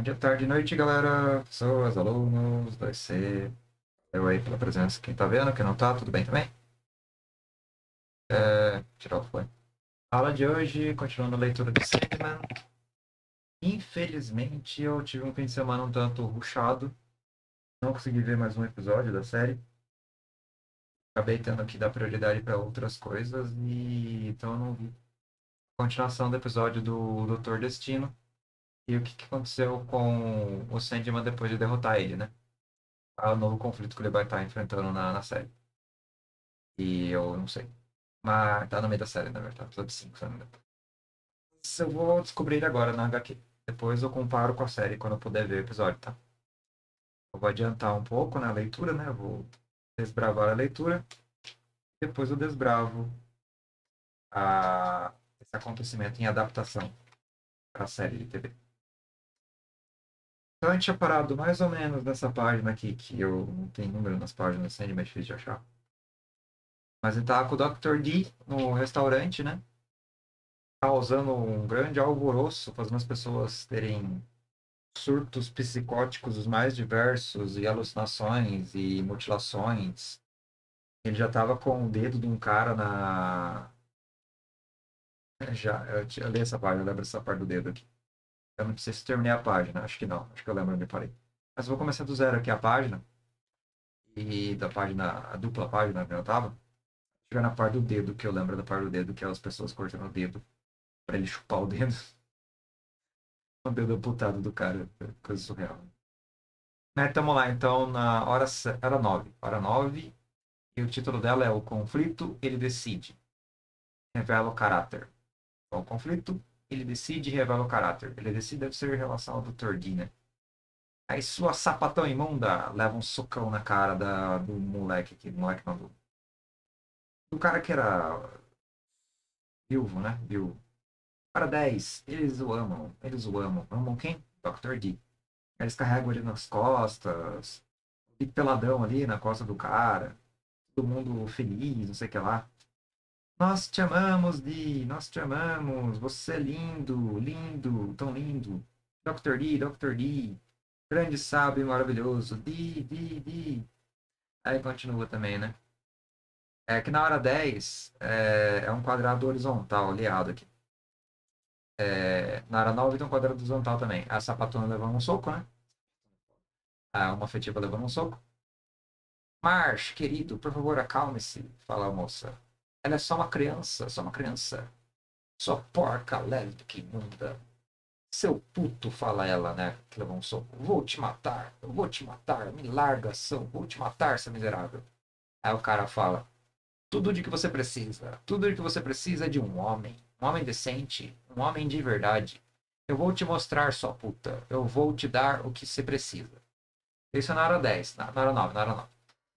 Bom dia, tarde, noite, galera. Pessoas, alunos, 2C. Eu aí pela presença. Quem tá vendo, quem não tá, tudo bem também? É... Tirar o fone. A aula de hoje, continuando a leitura do Sandman. Infelizmente, eu tive um fim de semana um tanto ruchado. Não consegui ver mais um episódio da série. Acabei tendo que dar prioridade para outras coisas e então eu não vi. continuação do episódio do Doutor Destino e o que, que aconteceu com o Sandman depois de derrotar ele, né? Ah, o novo conflito que ele vai estar enfrentando na, na série. E eu não sei. Mas tá no meio da série, na verdade. Episódio 5, se não me engano. Eu vou descobrir ele agora na HQ. Depois eu comparo com a série quando eu puder ver o episódio, tá? Eu vou adiantar um pouco na leitura, né? Eu vou desbravar a leitura. Depois eu desbravo a... esse acontecimento em adaptação para a série de TV. Então a gente tinha parado mais ou menos nessa página aqui, que eu não tenho número nas páginas, assim, é difícil de achar. Mas ele tava tá com o Dr. D no restaurante, né? Causando tá um grande alvoroço, fazendo as pessoas terem surtos psicóticos os mais diversos, e alucinações, e mutilações. Ele já tava com o dedo de um cara na. Já, eu, eu li essa página, eu lembro essa parte do dedo aqui eu não sei se terminei a página. Acho que não. Acho que eu lembro onde eu parei. Mas eu vou começar do zero aqui a página. E da página, a dupla página que eu tava. Chegar na parte do dedo, que eu lembro da parte do dedo, que é as pessoas cortando o dedo. Pra ele chupar o dedo. O dedo amputado do cara. Coisa surreal. Né, tamo lá então na hora, hora nove Hora nove E o título dela é O Conflito Ele Decide. Revela o caráter. Então, o conflito ele decide e revela o caráter. Ele decide deve ser em relação ao Dr. D, né? Aí sua sapatão imunda leva um socão na cara da, do moleque aqui. Do moleque maluco. do, cara que era viúvo, né? Viúvo. Para 10, eles o amam. Eles o amam. Amam quem? Dr. D. Eles carregam ele nas costas. E peladão ali na costa do cara. Todo mundo feliz, não sei o que lá. Nós te amamos, Dee, nós te amamos. Você é lindo, lindo, tão lindo. Dr. Dee, Dr. Dee. Grande sábio maravilhoso. Dee, Dee, Dee. Aí continua também, né? É que na hora 10 é, é um quadrado horizontal aliado aqui. É, na hora 9 tem um quadrado horizontal também. A sapatona levando um soco, né? A uma afetiva levando um soco. March, querido, por favor, acalme-se, fala a moça. Ela é só uma criança, só uma criança. Só porca que imunda. Seu puto, fala ela, né? Que levou um soco. Vou te matar, eu vou te matar, me larga, são, vou te matar, seu miserável. Aí o cara fala: tudo de que você precisa, tudo de que você precisa é de um homem, um homem decente, um homem de verdade. Eu vou te mostrar, sua puta, eu vou te dar o que você precisa. Isso é na hora 10, na, na hora 9, na hora 9.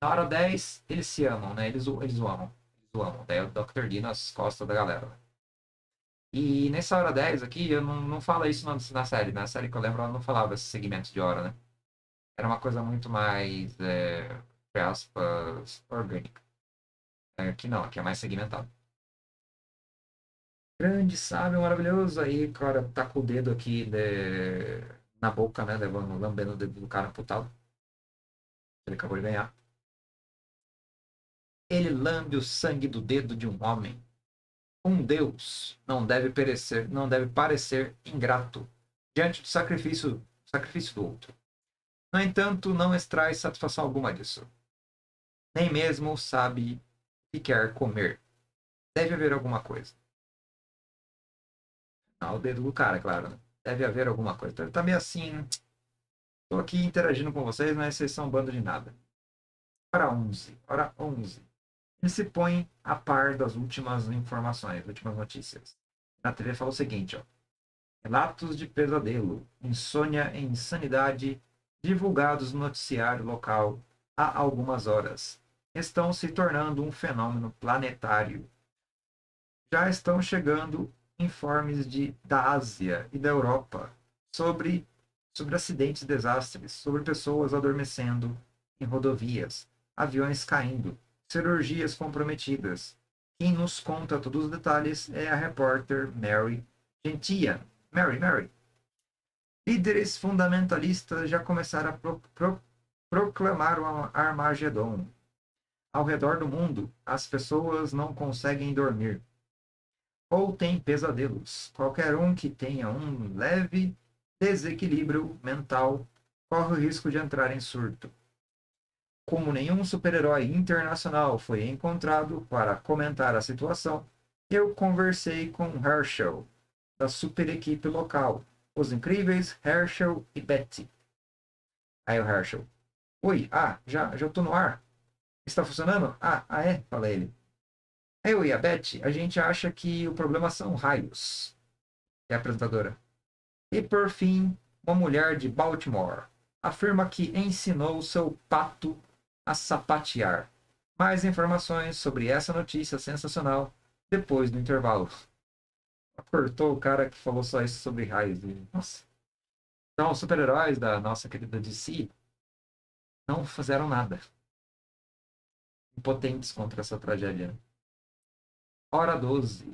Na hora 10, eles se amam, né? Eles, eles o amam zoando. Daí o Dr. D nas costas da galera. Né? E nessa hora 10 aqui, eu não, não falo isso na, na série. Na série que eu lembro, ela não falava esses segmentos de hora, né? Era uma coisa muito mais, é, entre aspas, orgânica. Aqui é, não, aqui é mais segmentado. Grande, sábio, maravilhoso. Aí, cara, tá com o dedo aqui de... Né, na boca, né? Levando, lambendo o dedo do cara amputado. Ele acabou de ganhar. Ele lambe o sangue do dedo de um homem. Um Deus não deve perecer, não deve parecer ingrato diante do sacrifício, sacrifício do outro. No entanto, não extrai satisfação alguma disso. Nem mesmo sabe que quer comer. Deve haver alguma coisa. Ah, o dedo do cara, é claro. Né? Deve haver alguma coisa. Então, ele tá meio assim. Né? Tô aqui interagindo com vocês, mas vocês são um bando de nada. Hora 11. Hora 11 e se põe a par das últimas informações, últimas notícias. Na TV fala o seguinte, ó. Relatos de pesadelo, insônia e insanidade divulgados no noticiário local há algumas horas estão se tornando um fenômeno planetário. Já estão chegando informes de, da Ásia e da Europa sobre, sobre acidentes e desastres, sobre pessoas adormecendo em rodovias, aviões caindo, cirurgias comprometidas. Quem nos conta todos os detalhes é a repórter Mary Gentia. Mary, Mary. Líderes fundamentalistas já começaram a pro, pro, proclamar o Armagedon. Ao redor do mundo, as pessoas não conseguem dormir ou têm pesadelos. Qualquer um que tenha um leve desequilíbrio mental corre o risco de entrar em surto como nenhum super-herói internacional foi encontrado para comentar a situação, eu conversei com Herschel, da super equipe local, os incríveis Herschel e Betty. Aí o Herschel. Oi, ah, já, já tô no ar. Está funcionando? Ah, ah é, fala ele. Eu e a Betty, a gente acha que o problema são raios. É a apresentadora. E por fim, uma mulher de Baltimore afirma que ensinou seu pato a sapatear. Mais informações sobre essa notícia sensacional depois do intervalo. Cortou o cara que falou só isso sobre raios. Nossa. Então, os super-heróis da nossa querida DC não fizeram nada. Impotentes contra essa tragédia. Hora 12.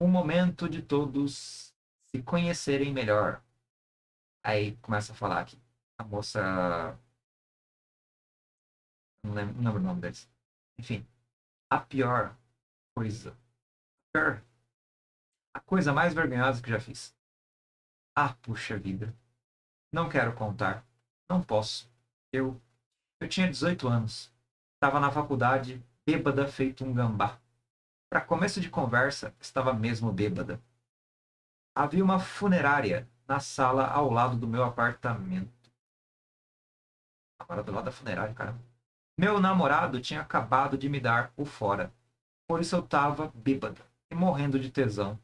O momento de todos se conhecerem melhor. Aí começa a falar aqui a moça não lembro, não lembro o nome desse. Enfim, a pior coisa. A pior. A coisa mais vergonhosa que já fiz. Ah, puxa vida. Não quero contar. Não posso. Eu. Eu tinha 18 anos. Estava na faculdade, bêbada feito um gambá. Para começo de conversa, estava mesmo bêbada. Havia uma funerária na sala ao lado do meu apartamento. Agora do lado da funerária, caramba meu namorado tinha acabado de me dar o fora. Por isso eu tava bêbada e morrendo de tesão.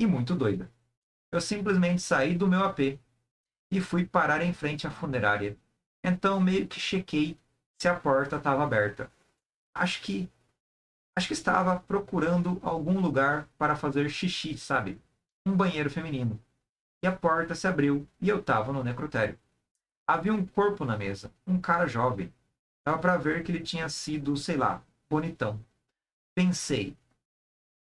E muito doida. Eu simplesmente saí do meu AP e fui parar em frente à funerária. Então meio que chequei se a porta estava aberta. Acho que acho que estava procurando algum lugar para fazer xixi, sabe? Um banheiro feminino. E a porta se abriu e eu estava no necrotério. Havia um corpo na mesa, um cara jovem, Dava para ver que ele tinha sido, sei lá, bonitão. Pensei.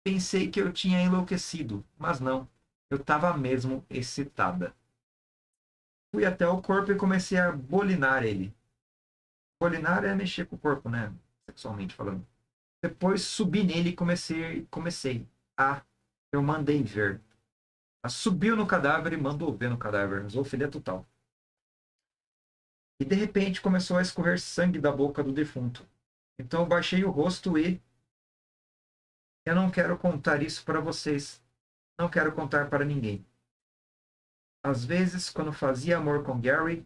Pensei que eu tinha enlouquecido, mas não. Eu estava mesmo excitada. Fui até o corpo e comecei a bolinar ele. Bolinar é mexer com o corpo, né? Sexualmente falando. Depois subi nele e comecei, comecei. Ah, eu mandei ver. subiu no cadáver e mandou ver no cadáver. Zoofilia total. E de repente começou a escorrer sangue da boca do defunto. Então eu baixei o rosto e. Eu não quero contar isso para vocês. Não quero contar para ninguém. Às vezes, quando fazia amor com Gary,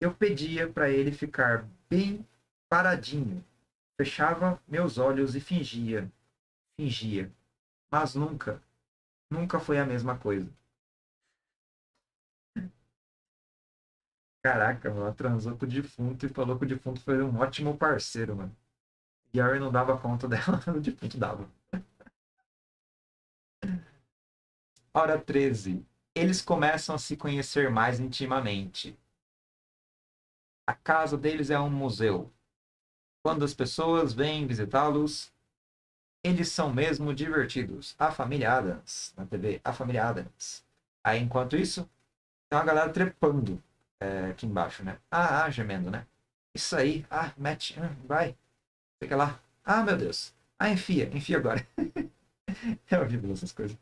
eu pedia para ele ficar bem paradinho. Fechava meus olhos e fingia. Fingia. Mas nunca. Nunca foi a mesma coisa. Caraca, mano, ela transou com o defunto e falou que o defunto foi um ótimo parceiro, mano. E não dava conta dela, o defunto dava. Hora 13. Eles começam a se conhecer mais intimamente. A casa deles é um museu. Quando as pessoas vêm visitá-los, eles são mesmo divertidos. A família Adams, na TV, a família Adams. Aí, enquanto isso, tem uma galera trepando é, aqui embaixo, né? Ah, ah, gemendo, né? Isso aí, ah, mete, ah, vai, fica lá. Ah, meu Deus. Ah, enfia, enfia agora. é horrível essas coisas.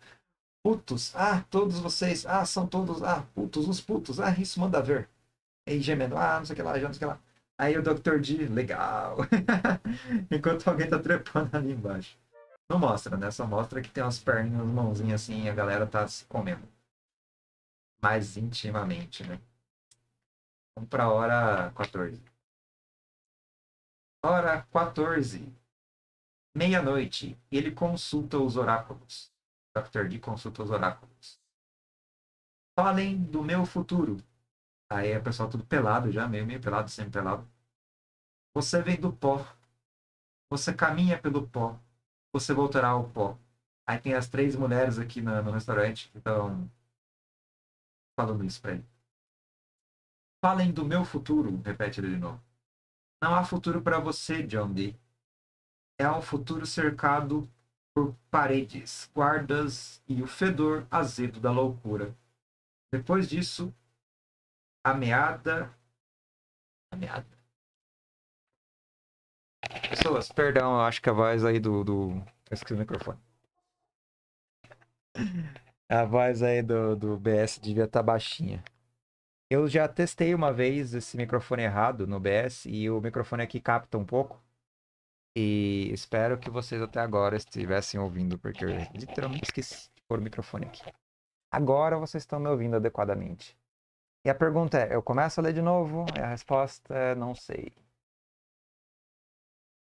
Putos, ah, todos vocês, ah, são todos, ah, putos, os putos, ah, isso manda ver. E gemendo, ah, não sei o que lá, já não sei o que lá. Aí o Dr. D, legal. Enquanto alguém tá trepando ali embaixo. Não mostra, né? Só mostra que tem umas perninhas, umas mãozinhas assim, e a galera tá se comendo. Mais intimamente, né? Vamos para a hora 14. Hora 14. Meia-noite. Ele consulta os oráculos. Dr. D consulta os oráculos. Falem do meu futuro. Aí é o pessoal tudo pelado já, meio, meio pelado, sempre pelado. Você vem do pó. Você caminha pelo pó. Você voltará ao pó. Aí tem as três mulheres aqui no, no restaurante que estão falando isso pra ele. Falem do meu futuro, repete ele de novo. Não há futuro para você, John Dee. É um futuro cercado por paredes, guardas e o fedor azedo da loucura. Depois disso, ameada. Ameada. Pessoas, perdão, acho que a voz aí do. do... esqueci o microfone. A voz aí do, do BS devia estar tá baixinha. Eu já testei uma vez esse microfone errado no BS e o microfone aqui capta um pouco. E espero que vocês até agora estivessem ouvindo, porque eu literalmente esqueci de pôr o microfone aqui. Agora vocês estão me ouvindo adequadamente. E a pergunta é: eu começo a ler de novo? E a resposta é: não sei.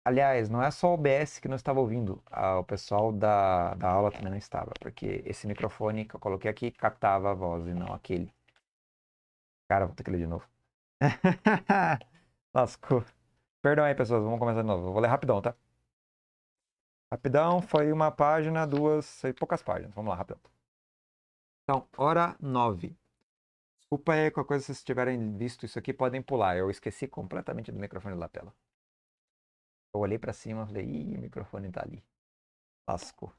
Aliás, não é só o BS que não estava ouvindo, ah, o pessoal da, da aula também não estava, porque esse microfone que eu coloquei aqui captava a voz e não aquele. Cara, vou ter que ler de novo. Lascou. Perdão aí, pessoas. Vamos começar de novo. Eu vou ler rapidão, tá? Rapidão, foi uma página, duas e poucas páginas. Vamos lá, rapidão. Então, hora nove Desculpa aí com a coisa, se vocês tiverem visto isso aqui, podem pular. Eu esqueci completamente do microfone da tela. Eu olhei para cima e falei, ih, o microfone tá ali. Lascou.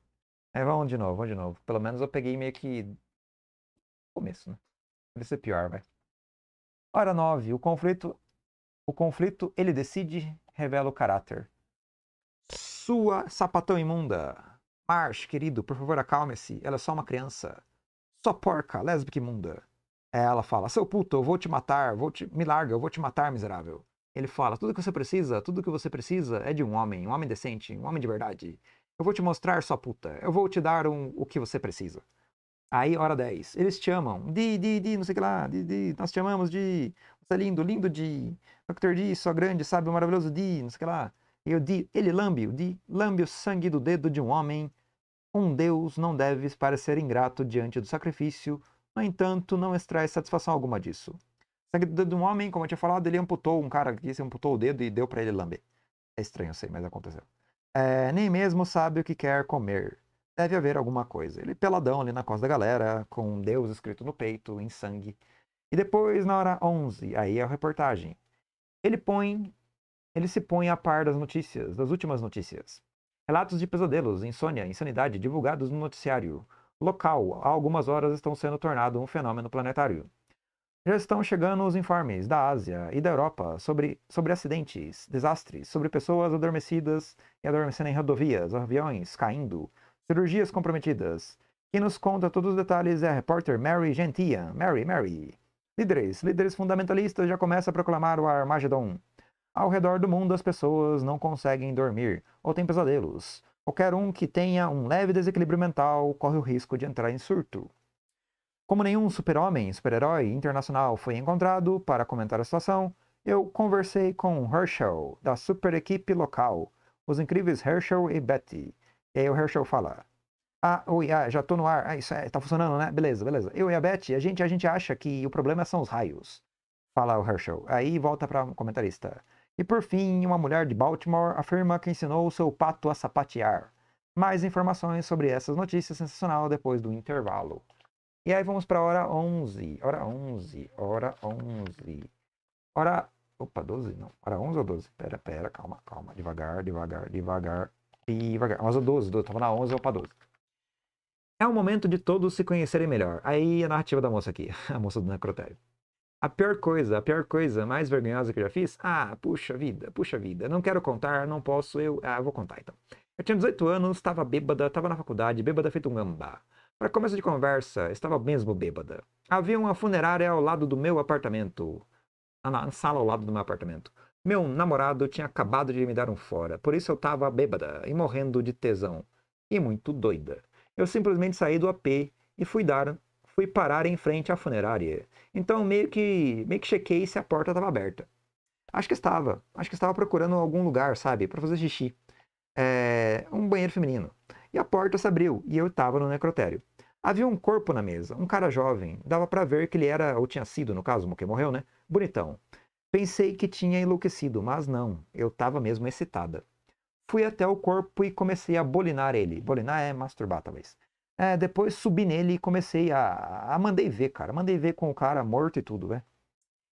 Aí vamos de novo, vamos de novo. Pelo menos eu peguei meio que. Começo, né? Deve ser pior, vai. Hora 9, o conflito o conflito ele decide, revela o caráter. Sua sapatão imunda. Marsh, querido, por favor, acalme-se. Ela é só uma criança. Só porca, lésbica imunda. Ela fala: "Seu puto, eu vou te matar, vou te me larga, eu vou te matar, miserável." Ele fala: "Tudo que você precisa, tudo que você precisa é de um homem, um homem decente, um homem de verdade. Eu vou te mostrar, sua puta. Eu vou te dar um, o que você precisa." Aí, hora 10. Eles te amam. Di, di, di, não sei o que lá. Di, di. Nós te amamos, Di. Você é lindo, lindo, Di. Dr. Di, só grande, sabe, maravilhoso, Di, não sei o que lá. E o Di, ele lambe, o Di, lambe o sangue do dedo de um homem. Um Deus não deve parecer ingrato diante do sacrifício. No entanto, não extrai satisfação alguma disso. Sangue do dedo de um homem, como eu tinha falado, ele amputou um cara que amputou o dedo e deu para ele lamber. É estranho, eu sei, mas aconteceu. É, nem mesmo sabe o que quer comer deve haver alguma coisa. Ele peladão ali na costa da galera, com Deus escrito no peito, em sangue. E depois, na hora 11, aí é a reportagem. Ele põe, ele se põe a par das notícias, das últimas notícias. Relatos de pesadelos, insônia, insanidade divulgados no noticiário local há algumas horas estão sendo tornado um fenômeno planetário. Já estão chegando os informes da Ásia e da Europa sobre, sobre acidentes, desastres, sobre pessoas adormecidas e adormecendo em rodovias, aviões caindo, cirurgias comprometidas. Quem nos conta todos os detalhes é a repórter Mary Gentian. Mary, Mary. Líderes, líderes fundamentalistas já começam a proclamar o Armagedon. Ao redor do mundo, as pessoas não conseguem dormir ou têm pesadelos. Qualquer um que tenha um leve desequilíbrio mental corre o risco de entrar em surto. Como nenhum super-homem, super-herói internacional foi encontrado para comentar a situação, eu conversei com Herschel, da super equipe local, os incríveis Herschel e Betty, e aí o Herschel fala: Ah, oi, ah, já tô no ar. Ah, isso é, tá funcionando, né? Beleza, beleza. Eu e a Beth, a gente, a gente acha que o problema são os raios. Fala o Herschel. Aí volta para o um comentarista. E por fim, uma mulher de Baltimore afirma que ensinou o seu pato a sapatear. Mais informações sobre essas notícias sensacional depois do intervalo. E aí vamos para hora 11, hora 11, hora 11. Hora, opa, 12 não, hora 11 ou 12? Pera, pera, calma, calma, devagar, devagar, devagar devagar. 11 ou 12, 12, tava na 11 ou pra 12. É o momento de todos se conhecerem melhor. Aí a narrativa da moça aqui, a moça do necrotério. A pior coisa, a pior coisa mais vergonhosa que eu já fiz? Ah, puxa vida, puxa vida. Não quero contar, não posso, eu. Ah, eu vou contar então. Eu tinha 18 anos, estava bêbada, estava na faculdade, bêbada feito um gambá. Para começo de conversa, estava mesmo bêbada. Havia uma funerária ao lado do meu apartamento. Ah, na sala ao lado do meu apartamento. Meu namorado tinha acabado de me dar um fora, por isso eu estava bêbada e morrendo de tesão. E muito doida. Eu simplesmente saí do AP e fui dar fui parar em frente à funerária. Então meio que meio que chequei se a porta estava aberta. Acho que estava. Acho que estava procurando algum lugar, sabe, para fazer xixi. É, um banheiro feminino. E a porta se abriu e eu estava no necrotério. Havia um corpo na mesa, um cara jovem. Dava para ver que ele era ou tinha sido, no caso, o que morreu, né? Bonitão. Pensei que tinha enlouquecido, mas não, eu estava mesmo excitada. Fui até o corpo e comecei a bolinar ele. Bolinar é masturbar, talvez. É, depois subi nele e comecei a, a mandei ver, cara. Mandei ver com o cara morto e tudo, né?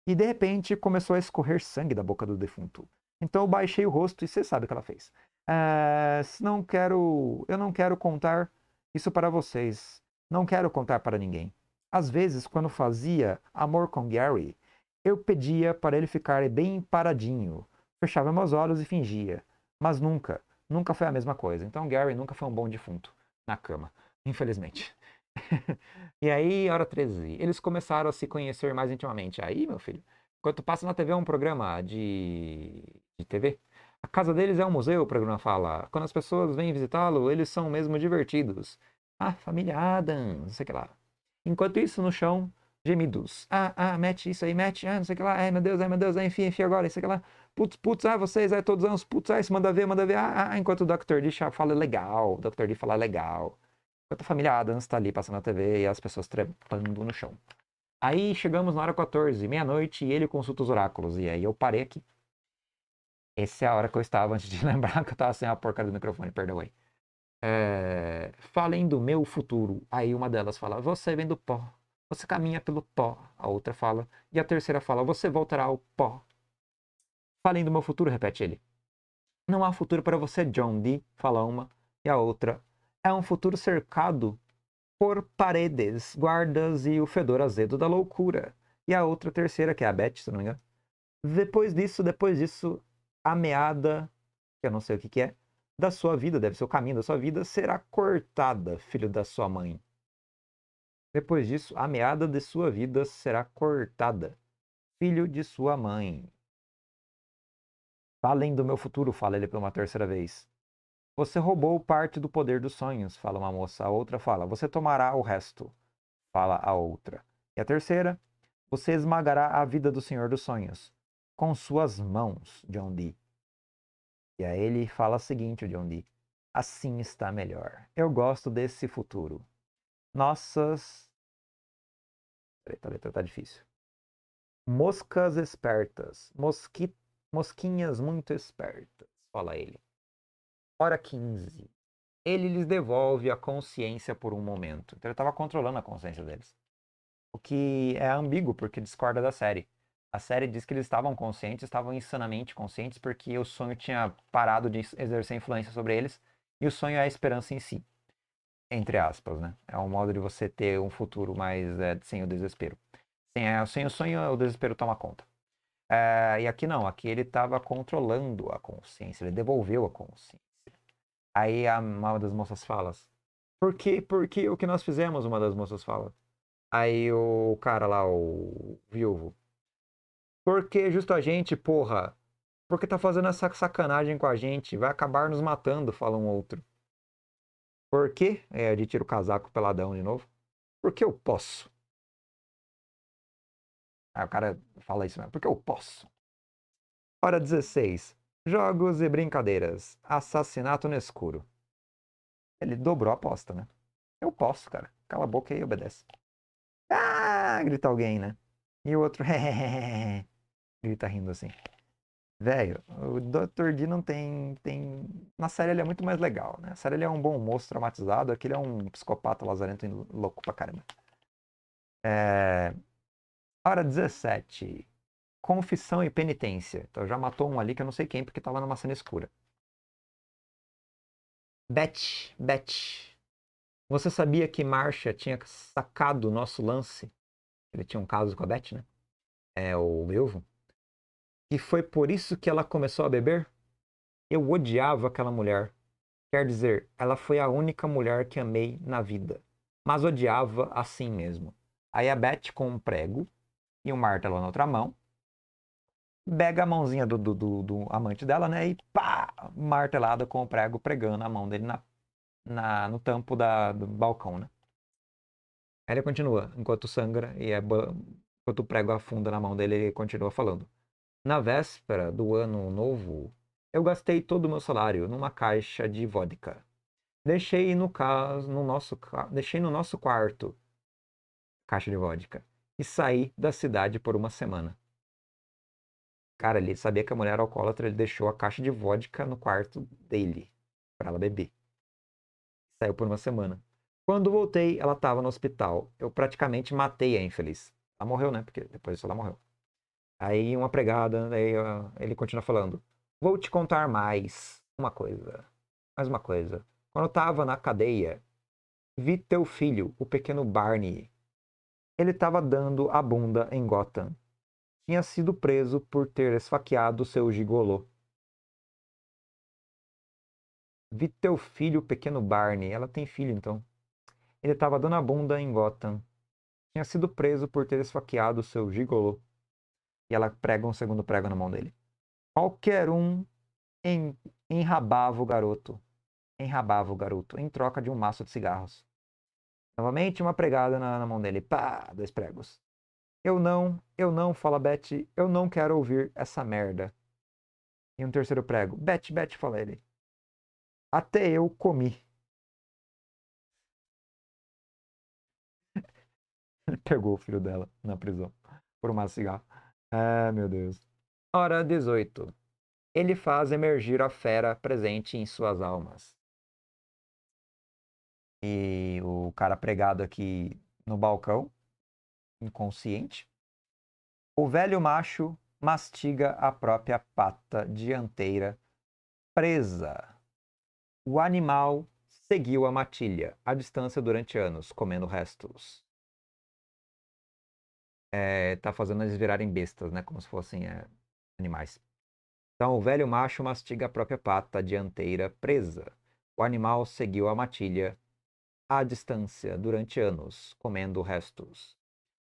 E de repente começou a escorrer sangue da boca do defunto. Então eu baixei o rosto e você sabe o que ela fez. É, não quero, eu não quero contar isso para vocês. Não quero contar para ninguém. Às vezes, quando fazia amor com Gary, eu pedia para ele ficar bem paradinho. Fechava meus olhos e fingia. Mas nunca, nunca foi a mesma coisa. Então Gary nunca foi um bom defunto na cama, infelizmente. e aí, hora 13, eles começaram a se conhecer mais intimamente. Aí, meu filho, quando passa na TV um programa de, de TV. A casa deles é um museu, o programa fala. Quando as pessoas vêm visitá-lo, eles são mesmo divertidos. Ah, família Adams, não sei o que lá. Enquanto isso, no chão, gemidos. Ah, ah, mete isso aí, mete, ah, não sei o que lá, ai meu Deus, ai meu Deus, ai, enfim, enfim agora, isso aqui lá. Putz, putz, ah, vocês, ai, é, todos anos, putz, ai, ah, se manda ver, manda ver, ah, ah, ah enquanto o Dr. D fala é legal, o Dr. D fala é legal. Enquanto a família Adams está ali passando na TV e as pessoas trepando no chão. Aí chegamos na hora 14, meia-noite, e ele consulta os oráculos, e aí eu parei aqui. Essa é a hora que eu estava antes de lembrar que eu estava sem a porca do microfone, perdão aí. É... Falem do meu futuro. Aí uma delas fala: Você vem do pó, você caminha pelo pó. A outra fala. E a terceira fala: Você voltará ao pó. Falem do meu futuro, repete ele. Não há futuro para você, John Dee, fala uma. E a outra: É um futuro cercado por paredes, guardas e o fedor azedo da loucura. E a outra terceira, que é a Beth, se não me engano. Depois disso, depois disso, a meada, que eu não sei o que, que é, da sua vida, deve ser o caminho da sua vida, será cortada, filho da sua mãe. Depois disso, a meada de sua vida será cortada. Filho de sua mãe. Falem do meu futuro, fala ele por uma terceira vez. Você roubou parte do poder dos sonhos, fala uma moça. A outra fala, você tomará o resto, fala a outra. E a terceira, você esmagará a vida do Senhor dos Sonhos com suas mãos, John Dee. E a ele fala o seguinte, John Dee: assim está melhor. Eu gosto desse futuro nossas. Eita, a letra tá difícil. Moscas espertas. Mosqui... Mosquinhas muito espertas, fala ele. Hora 15. Ele lhes devolve a consciência por um momento. Então ele estava controlando a consciência deles. O que é ambíguo, porque discorda da série. A série diz que eles estavam conscientes, estavam insanamente conscientes, porque o sonho tinha parado de exercer influência sobre eles, e o sonho é a esperança em si entre aspas, né? É um modo de você ter um futuro mais é, sem o desespero. Sem, é, sem o sonho, o desespero toma conta. É, e aqui não, aqui ele estava controlando a consciência, ele devolveu a consciência. Aí a, uma das moças fala, por que, por que o que nós fizemos? Uma das moças fala. Aí o cara lá, o viúvo, porque justo a gente, porra, porque tá fazendo essa sacanagem com a gente, vai acabar nos matando, fala um outro. Porque, é, de tiro casaco peladão de novo. Porque eu posso. Aí o cara fala isso mesmo, porque eu posso. Hora 16. Jogos e brincadeiras. Assassinato no escuro. Ele dobrou a aposta, né? Eu posso, cara. Cala a boca e obedece. Ah! Grita alguém, né? E o outro, grita rindo assim. Velho, o Dr. D não tem, tem. Na série ele é muito mais legal, né? Na série ele é um bom moço traumatizado, aquele é um psicopata lazarento louco pra caramba. É... Hora 17. Confissão e penitência. Então já matou um ali que eu não sei quem, porque tava numa cena escura. Bet, Bet. Você sabia que Marcia tinha sacado o nosso lance? Ele tinha um caso com a Bet, né? É o Leuvo que foi por isso que ela começou a beber? Eu odiava aquela mulher. Quer dizer, ela foi a única mulher que amei na vida, mas odiava assim mesmo. Aí a Beth com um prego e um martelo na outra mão, pega a mãozinha do, do, do, do amante dela, né, e pá, martelada com o prego, pregando a mão dele na, na, no tampo da, do balcão, né. Aí ele continua, enquanto sangra e é, enquanto o prego afunda na mão dele, ele continua falando. Na véspera do ano novo, eu gastei todo o meu salário numa caixa de vodka. Deixei no caso, no nosso, deixei no nosso quarto caixa de vodka e saí da cidade por uma semana. Cara, ele sabia que a mulher era alcoólatra, ele deixou a caixa de vodka no quarto dele para ela beber. Saiu por uma semana. Quando voltei, ela estava no hospital. Eu praticamente matei a infeliz. Ela morreu, né? Porque depois disso ela morreu. Aí uma pregada, aí ele continua falando. Vou te contar mais uma coisa. Mais uma coisa. Quando eu tava na cadeia, vi teu filho, o pequeno Barney. Ele tava dando a bunda em Gotham. Tinha sido preso por ter esfaqueado seu gigolô. Vi teu filho, o pequeno Barney. Ela tem filho, então. Ele tava dando a bunda em Gotham. Tinha sido preso por ter esfaqueado seu gigolô e ela prega um segundo prego na mão dele. Qualquer um enrabava o garoto, enrabava o garoto, em troca de um maço de cigarros. Novamente uma pregada na, na mão dele, pá, dois pregos. Eu não, eu não, fala Beth, eu não quero ouvir essa merda. E um terceiro prego, Beth, Beth, fala ele. Até eu comi. Ele pegou o filho dela na prisão por um maço de cigarro. Ah, meu Deus. Hora 18. Ele faz emergir a fera presente em suas almas. E o cara pregado aqui no balcão, inconsciente. O velho macho mastiga a própria pata dianteira presa. O animal seguiu a matilha à distância durante anos, comendo restos está eh, fazendo eles virarem bestas, né? Como se fossem é, animais. Então, o velho macho mastiga a própria pata dianteira presa. O animal seguiu a matilha à distância durante anos, comendo restos.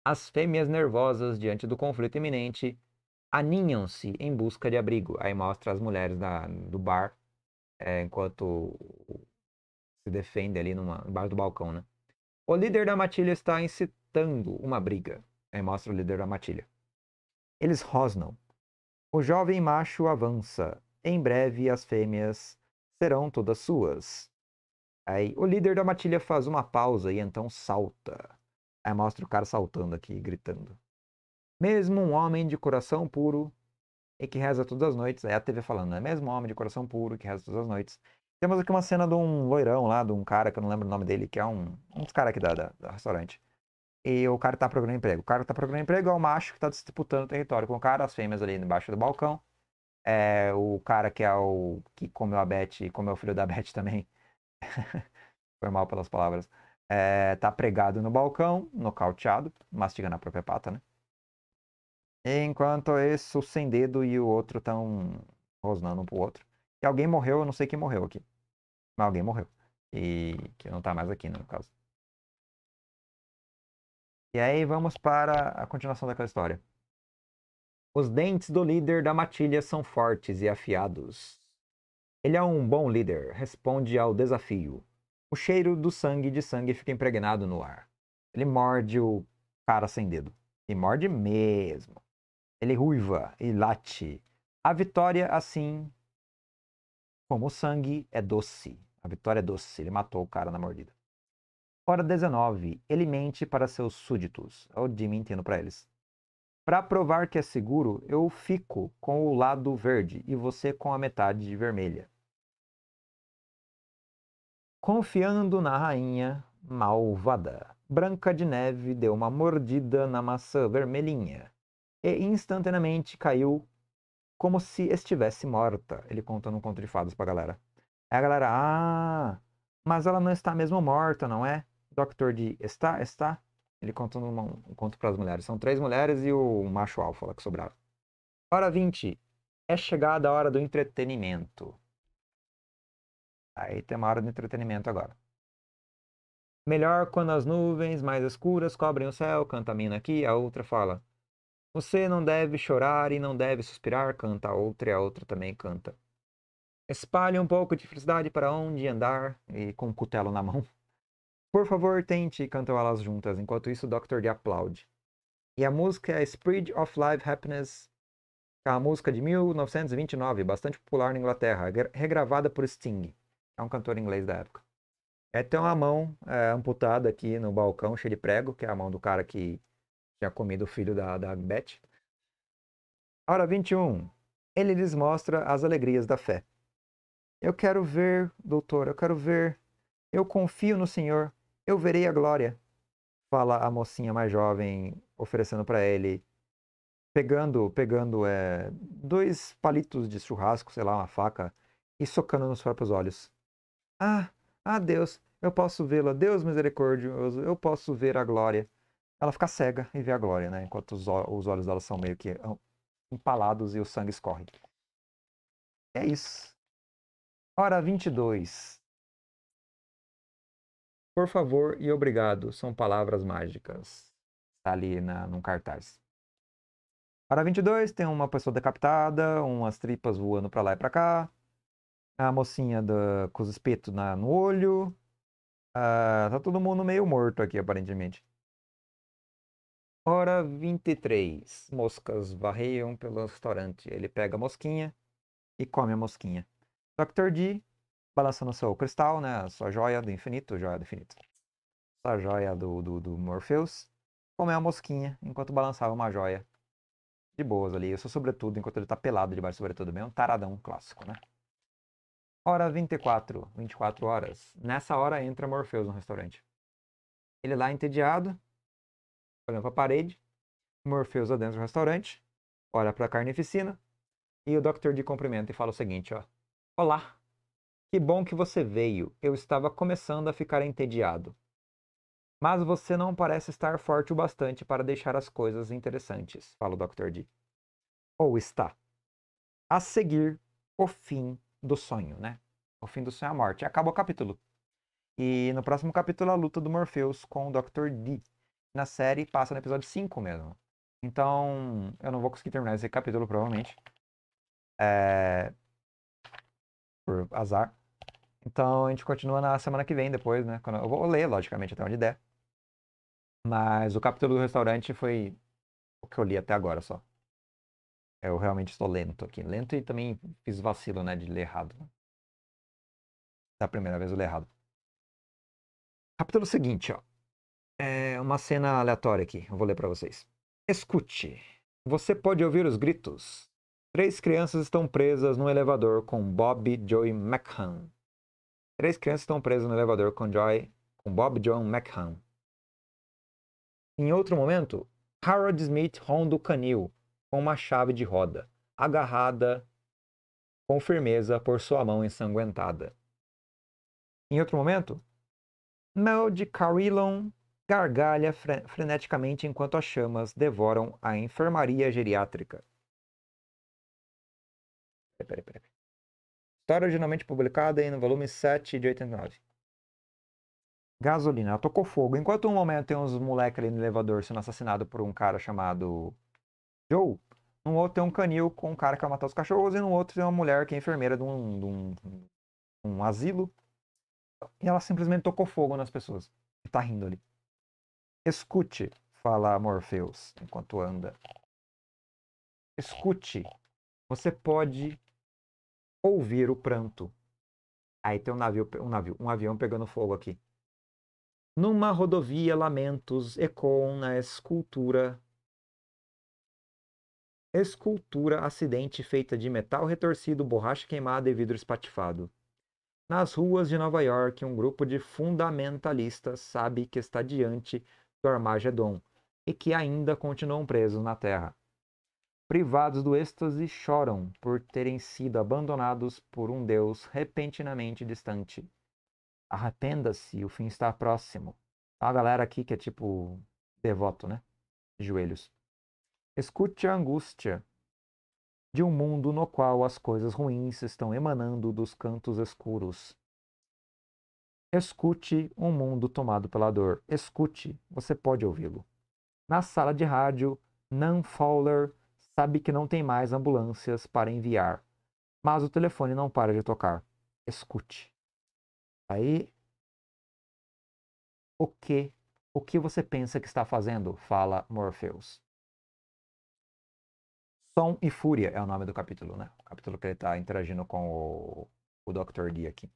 As fêmeas nervosas, diante do conflito iminente, aninham-se em busca de abrigo. Aí mostra as mulheres da, do bar, é, enquanto se defende ali numa, embaixo do balcão, né? O líder da matilha está incitando uma briga. Aí mostra o líder da matilha. Eles rosnam. O jovem macho avança. Em breve as fêmeas serão todas suas. Aí o líder da matilha faz uma pausa e então salta. Aí mostra o cara saltando aqui, gritando. Mesmo um homem de coração puro e que reza todas as noites. Aí a TV falando, né? Mesmo um homem de coração puro que reza todas as noites. Temos aqui uma cena de um loirão lá, de um cara que eu não lembro o nome dele, que é um, um dos caras aqui da, da, da restaurante e o cara tá procurando emprego. O cara que tá procurando emprego é o macho que tá disputando o território com o cara, as fêmeas ali embaixo do balcão. É, o cara que é o que comeu a Beth e comeu o filho da Beth também. Foi mal pelas palavras. É, tá pregado no balcão, nocauteado, mastigando a própria pata, né? Enquanto esse, o sem dedo e o outro tão rosnando um pro outro. E alguém morreu, eu não sei quem morreu aqui. Mas alguém morreu. E que não tá mais aqui, né, no caso. E aí vamos para a continuação daquela história. Os dentes do líder da matilha são fortes e afiados. Ele é um bom líder, responde ao desafio. O cheiro do sangue de sangue fica impregnado no ar. Ele morde o cara sem dedo. E morde mesmo. Ele ruiva e late. A vitória, assim como o sangue, é doce. A vitória é doce. Ele matou o cara na mordida. Hora 19. Ele mente para seus súditos. É o Jimmy entendo para eles. Para provar que é seguro, eu fico com o lado verde e você com a metade de vermelha. Confiando na rainha malvada, Branca de Neve deu uma mordida na maçã vermelhinha e instantaneamente caiu como se estivesse morta. Ele conta num conto de fadas pra galera. Aí a galera, ah, mas ela não está mesmo morta, não é? Doctor de Está, Está, ele conta um conto para as mulheres. São três mulheres e o macho alfa lá que sobrava. Hora 20. É chegada a hora do entretenimento. Aí tem uma hora do entretenimento agora. Melhor quando as nuvens mais escuras cobrem o céu, canta a mina aqui, a outra fala. Você não deve chorar e não deve suspirar, canta a outra e a outra também canta. Espalhe um pouco de felicidade para onde andar, e com o cutelo na mão. Por favor, tente, cantam elas juntas, enquanto isso o Dr. lhe aplaude. E a música é Spread of Live Happiness, a música de 1929, bastante popular na Inglaterra, regravada por Sting, é um cantor inglês da época. É, tem uma mão é, amputada aqui no balcão, cheia de prego, que é a mão do cara que tinha comido o filho da, da Beth. Hora 21. Ele lhes mostra as alegrias da fé. Eu quero ver, doutor, eu quero ver. Eu confio no Senhor. Eu verei a glória, fala a mocinha mais jovem, oferecendo para ele, pegando, pegando é, dois palitos de churrasco, sei lá, uma faca, e socando nos próprios olhos. Ah, ah, Deus, eu posso vê-la, Deus misericordioso, eu posso ver a glória. Ela fica cega e vê a glória, né? Enquanto os, os olhos dela são meio que empalados e o sangue escorre. É isso. Hora 22. Por favor e obrigado são palavras mágicas. Está ali na, num cartaz. Para 22 tem uma pessoa decapitada, umas tripas voando para lá e para cá, a mocinha da, com os espetos na, no olho. Ah, tá todo mundo meio morto aqui, aparentemente. Hora 23. Moscas varreiam pelo restaurante. Ele pega a mosquinha e come a mosquinha. Dr. D balançando seu cristal, né? Sua joia do infinito, joia do infinito. Sua joia do, do, do Morpheus. Como é uma mosquinha, enquanto balançava uma joia. De boas ali. Eu sou sobretudo, enquanto ele tá pelado debaixo, sobretudo mesmo. Taradão clássico, né? Hora 24. 24 horas. Nessa hora entra Morpheus no restaurante. Ele lá entediado, olhando pra parede. Morpheus adentro do restaurante. Olha pra carnificina. E o Dr. de cumprimenta e fala o seguinte, ó. Olá, que bom que você veio. Eu estava começando a ficar entediado. Mas você não parece estar forte o bastante para deixar as coisas interessantes, fala o Dr. D. Ou está. A seguir, o fim do sonho, né? O fim do sonho é a morte. Acaba o capítulo. E no próximo capítulo, a luta do Morpheus com o Dr. D. Na série, passa no episódio 5 mesmo. Então, eu não vou conseguir terminar esse capítulo, provavelmente. É... Por azar. Então a gente continua na semana que vem depois, né? Quando... eu vou ler, logicamente, até onde der. Mas o capítulo do restaurante foi o que eu li até agora só. Eu realmente estou lento aqui. Lento e também fiz vacilo, né? De ler errado. Da primeira vez eu li errado. Capítulo seguinte, ó. É uma cena aleatória aqui. Eu vou ler para vocês. Escute. Você pode ouvir os gritos. Três crianças estão presas num elevador com Bob Joey McCann, Três crianças estão presas no elevador com Joy, com Bob John McHam. Em outro momento, Harold Smith ronda o canil com uma chave de roda, agarrada com firmeza por sua mão ensanguentada. Em outro momento, Mel de Carillon gargalha fre freneticamente enquanto as chamas devoram a enfermaria geriátrica. Peraí, peraí, peraí. História tá originalmente publicada em no volume 7 de 89. Gasolina, ela tocou fogo. Enquanto um momento tem uns moleques ali no elevador sendo assassinados por um cara chamado Joe, num outro tem um canil com um cara que vai matar os cachorros, e num outro tem uma mulher que é enfermeira de um, de um, um asilo. E ela simplesmente tocou fogo nas pessoas. E tá rindo ali. Escute, fala Morpheus enquanto anda. Escute, você pode ouvir o pranto. Aí tem um navio, um navio, um avião pegando fogo aqui. Numa rodovia, lamentos ecoam na escultura. Escultura, acidente feita de metal retorcido, borracha queimada e vidro espatifado. Nas ruas de Nova York, um grupo de fundamentalistas sabe que está diante do Armagedon e que ainda continuam presos na Terra privados do êxtase, choram por terem sido abandonados por um Deus repentinamente distante. Arrependa-se, o fim está próximo. A galera aqui que é tipo devoto, né? De joelhos. Escute a angústia de um mundo no qual as coisas ruins estão emanando dos cantos escuros. Escute um mundo tomado pela dor. Escute, você pode ouvi-lo. Na sala de rádio, Nan Fowler sabe que não tem mais ambulâncias para enviar, mas o telefone não para de tocar. Escute. Aí, o que, o que você pensa que está fazendo? Fala Morpheus. Som e Fúria é o nome do capítulo, né? O capítulo que ele está interagindo com o, o Dr. D aqui.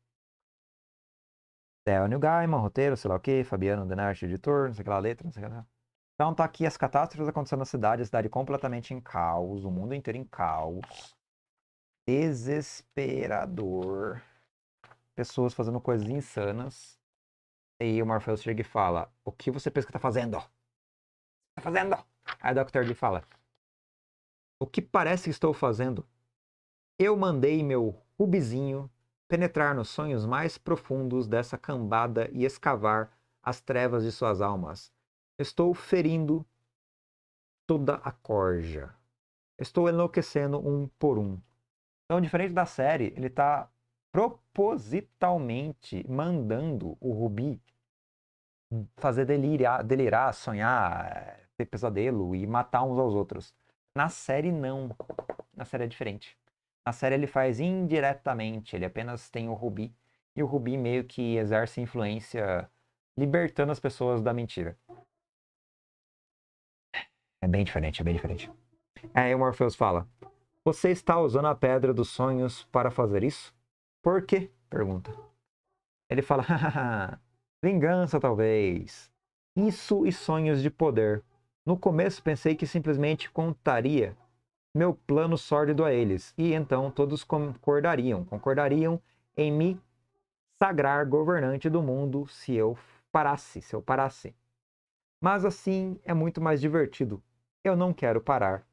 É, o Neil Gaiman, roteiro, sei lá o quê, Fabiano Denarte, editor, não sei o que lá, letra, não sei o que lá. Então tá aqui as catástrofes acontecendo na cidade, a cidade completamente em caos, o mundo inteiro em caos. Desesperador. Pessoas fazendo coisas insanas. E o Morpheus chega e fala: O que você pensa que tá fazendo? Tá fazendo? Aí o Dr. Lee fala: O que parece que estou fazendo? Eu mandei meu rubizinho penetrar nos sonhos mais profundos dessa cambada e escavar as trevas de suas almas Estou ferindo toda a corja. Estou enlouquecendo um por um. Então, diferente da série, ele está propositalmente mandando o Rubi fazer delirar, delirar, sonhar, ter pesadelo e matar uns aos outros. Na série, não. Na série é diferente. Na série, ele faz indiretamente. Ele apenas tem o Rubi. E o Rubi meio que exerce influência libertando as pessoas da mentira. É bem diferente, é bem diferente. Aí é, o Morpheus fala: Você está usando a pedra dos sonhos para fazer isso? Por quê? Pergunta. Ele fala: Hahaha, vingança talvez. Isso e sonhos de poder. No começo pensei que simplesmente contaria meu plano sórdido a eles, e então todos concordariam, concordariam em me sagrar governante do mundo se eu parasse, se eu parasse. Mas assim é muito mais divertido, eu não quero parar.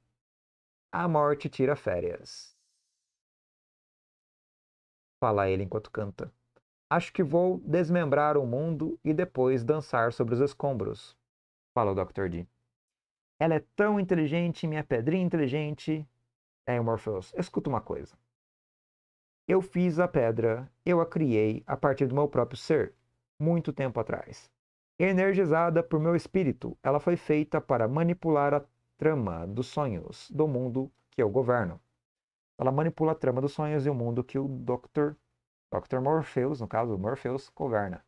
A morte tira férias. Fala ele enquanto canta. Acho que vou desmembrar o mundo e depois dançar sobre os escombros. Fala o Dr. D. Ela é tão inteligente, minha pedrinha inteligente. É, Morpheus, escuta uma coisa. Eu fiz a pedra, eu a criei a partir do meu próprio ser, muito tempo atrás. Energizada por meu espírito, ela foi feita para manipular a trama dos sonhos do mundo que eu governo. Ela manipula a trama dos sonhos e o mundo que o Dr. Dr. Morpheus, no caso, Morpheus, governa.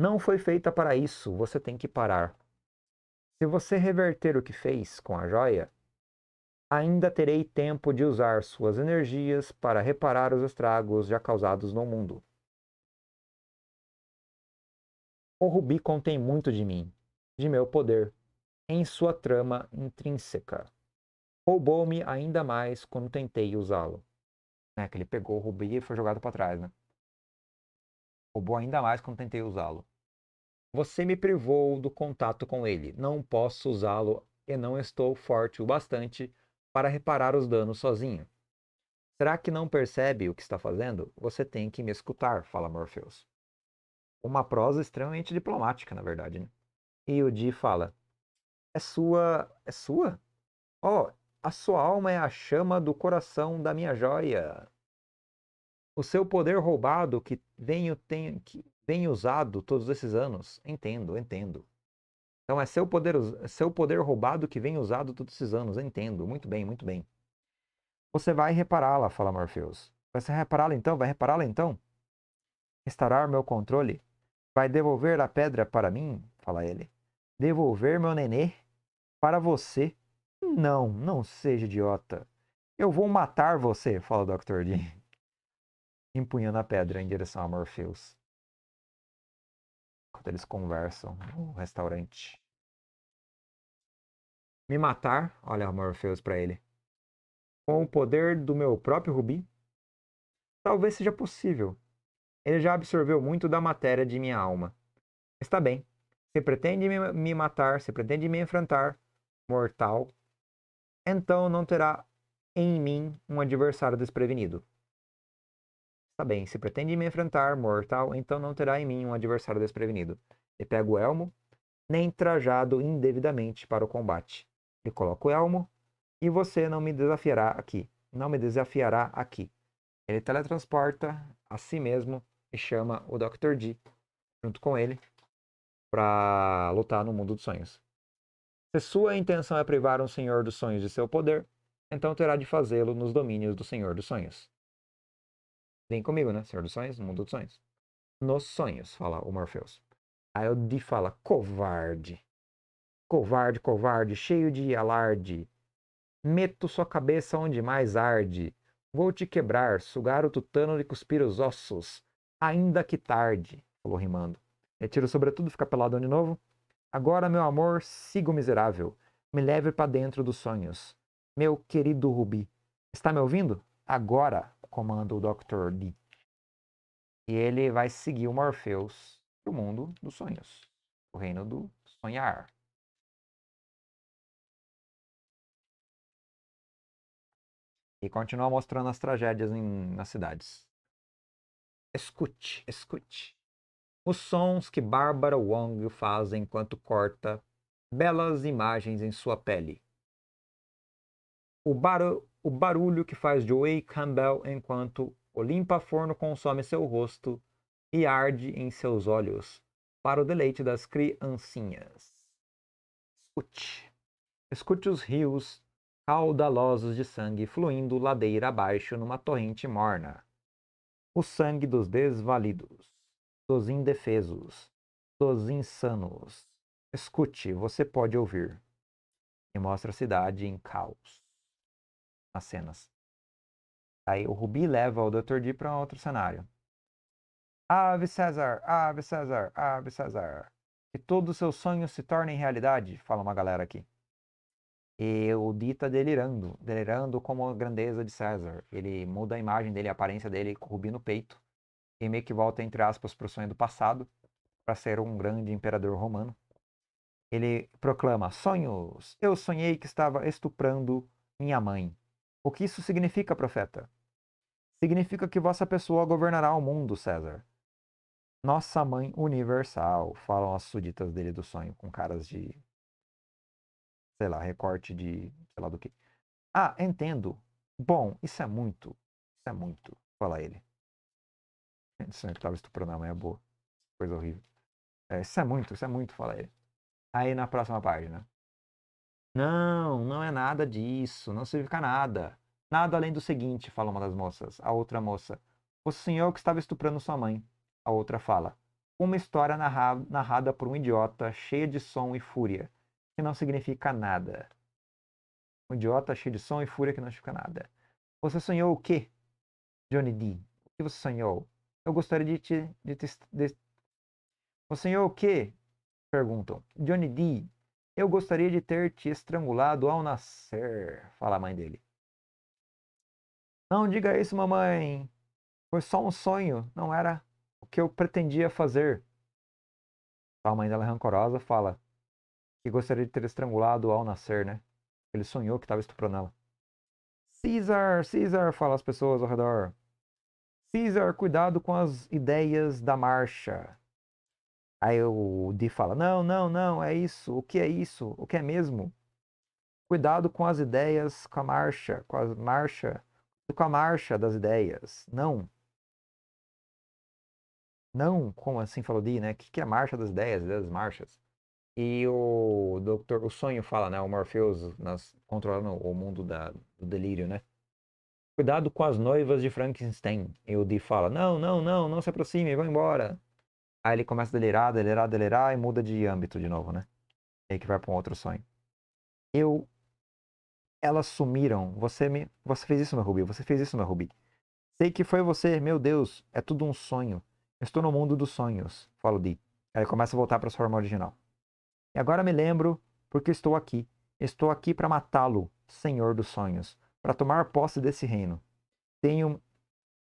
Não foi feita para isso, você tem que parar. Se você reverter o que fez com a joia, ainda terei tempo de usar suas energias para reparar os estragos já causados no mundo. O rubi contém muito de mim, de meu poder, em sua trama intrínseca. Roubou-me ainda mais quando tentei usá-lo. Né, que ele pegou, roubei e foi jogado para trás, né? Roubou ainda mais quando tentei usá-lo. Você me privou do contato com ele. Não posso usá-lo e não estou forte o bastante para reparar os danos sozinho. Será que não percebe o que está fazendo? Você tem que me escutar, fala Morpheus. Uma prosa extremamente diplomática, na verdade. Né? E o Di fala: é sua. É sua? Ó, oh, a sua alma é a chama do coração da minha joia. O seu poder roubado que venho, tenho, que venho usado todos esses anos. Entendo, entendo. Então é seu poder, é seu poder roubado que vem usado todos esses anos. Entendo. Muito bem, muito bem. Você vai repará-la, fala Morpheus. vai repará-la então? Vai repará-la então? Restaurar meu controle? Vai devolver a pedra para mim? Fala ele. Devolver meu nenê? para você. Não, não seja idiota. Eu vou matar você, fala o Dr. Dean, empunhando a pedra em direção a Morpheus. Enquanto eles conversam no restaurante. Me matar, olha Morpheus para ele. Com o poder do meu próprio rubi? Talvez seja possível. Ele já absorveu muito da matéria de minha alma. Está bem. Você pretende me matar, Você pretende me enfrentar, mortal, então não terá em mim um adversário desprevenido. Está bem, se pretende me enfrentar, mortal, então não terá em mim um adversário desprevenido. Ele pega o elmo, nem trajado indevidamente para o combate. Ele coloca o elmo, e você não me desafiará aqui. Não me desafiará aqui. Ele teletransporta a si mesmo e chama o Dr. D junto com ele para lutar no mundo dos sonhos. Se sua intenção é privar um senhor dos sonhos de seu poder, então terá de fazê-lo nos domínios do senhor dos sonhos. Vem comigo, né? Senhor dos sonhos, mundo dos sonhos. Nos sonhos, fala o Morpheus. Aí o Di fala, covarde. Covarde, covarde, cheio de alarde. Meto sua cabeça onde mais arde. Vou te quebrar, sugar o tutano e cuspir os ossos. Ainda que tarde, falou rimando. Retiro sobretudo, fica pelado de novo. Agora, meu amor, siga o miserável. Me leve para dentro dos sonhos. Meu querido Rubi, está me ouvindo? Agora, comanda o Dr. D. E ele vai seguir o Morpheus para o mundo dos sonhos o reino do sonhar. E continua mostrando as tragédias em, nas cidades. Escute, escute os sons que Bárbara Wong faz enquanto corta belas imagens em sua pele. O, bar o barulho que faz Joey Campbell enquanto o limpa-forno consome seu rosto e arde em seus olhos, para o deleite das criancinhas. Escute. Escute os rios caudalosos de sangue fluindo ladeira abaixo numa torrente morna. O sangue dos desvalidos dos indefesos, dos insanos. Escute, você pode ouvir. E mostra a cidade em caos. Nas cenas. Aí o Rubi leva o Dr. D para um outro cenário. Ave César, Ave César, Ave César. Que todos os seus sonhos se tornem realidade, fala uma galera aqui. E o Di tá delirando, delirando como a grandeza de César. Ele muda a imagem dele, a aparência dele, com o Rubi no peito e meio que volta, entre aspas, para o sonho do passado, para ser um grande imperador romano. Ele proclama: Sonhos! Eu sonhei que estava estuprando minha mãe. O que isso significa, profeta? Significa que vossa pessoa governará o mundo, César. Nossa mãe universal, falam as súditas dele do sonho, com caras de. sei lá, recorte de. sei lá do que. Ah, entendo. Bom, isso é muito. Isso é muito, fala ele. Disse que é, estava estuprando a mãe, é boa. Coisa horrível. É, isso é muito, isso é muito, fala ele. É, aí na próxima página. Não, não é nada disso, não significa nada. Nada além do seguinte, fala uma das moças. A outra moça. O senhor que estava estuprando sua mãe. A outra fala. Uma história narra narrada por um idiota, cheia de som e fúria, que não significa nada. Um idiota cheio de som e fúria que não significa nada. Você sonhou o quê? Johnny D. O que você sonhou? eu gostaria de te. De te de... O senhor o que? Perguntam. Johnny D. Eu gostaria de ter te estrangulado ao nascer, fala a mãe dele. Não diga isso, mamãe. Foi só um sonho, não era o que eu pretendia fazer. A mãe dela é rancorosa fala que gostaria de ter estrangulado ao nascer, né? Ele sonhou que estava estuprando ela. Caesar, Caesar, fala as pessoas ao redor. Caesar, cuidado com as ideias da marcha. Aí o Di fala: Não, não, não, é isso. O que é isso? O que é mesmo? Cuidado com as ideias, com a marcha, com a marcha, com a marcha das ideias. Não. Não, como assim falou Di, né? O que, que é a marcha das ideias, das marchas? E o Dr. o sonho fala, né? O Morpheus nas, controlando o mundo da, do delírio, né? Cuidado com as noivas de Frankenstein. E o Dee fala: Não, não, não, não se aproxime, vão embora. Aí ele começa a delirar, delirar, delirar e muda de âmbito de novo, né? E aí que vai para um outro sonho. Eu. Elas sumiram. Você me. Você fez isso, meu Rubi. Você fez isso, meu Rubi. Sei que foi você, meu Deus. É tudo um sonho. estou no mundo dos sonhos, fala o Dee. Aí começa a voltar para sua forma original. E agora me lembro porque estou aqui. Estou aqui para matá-lo, Senhor dos Sonhos para tomar posse desse reino. Tenho,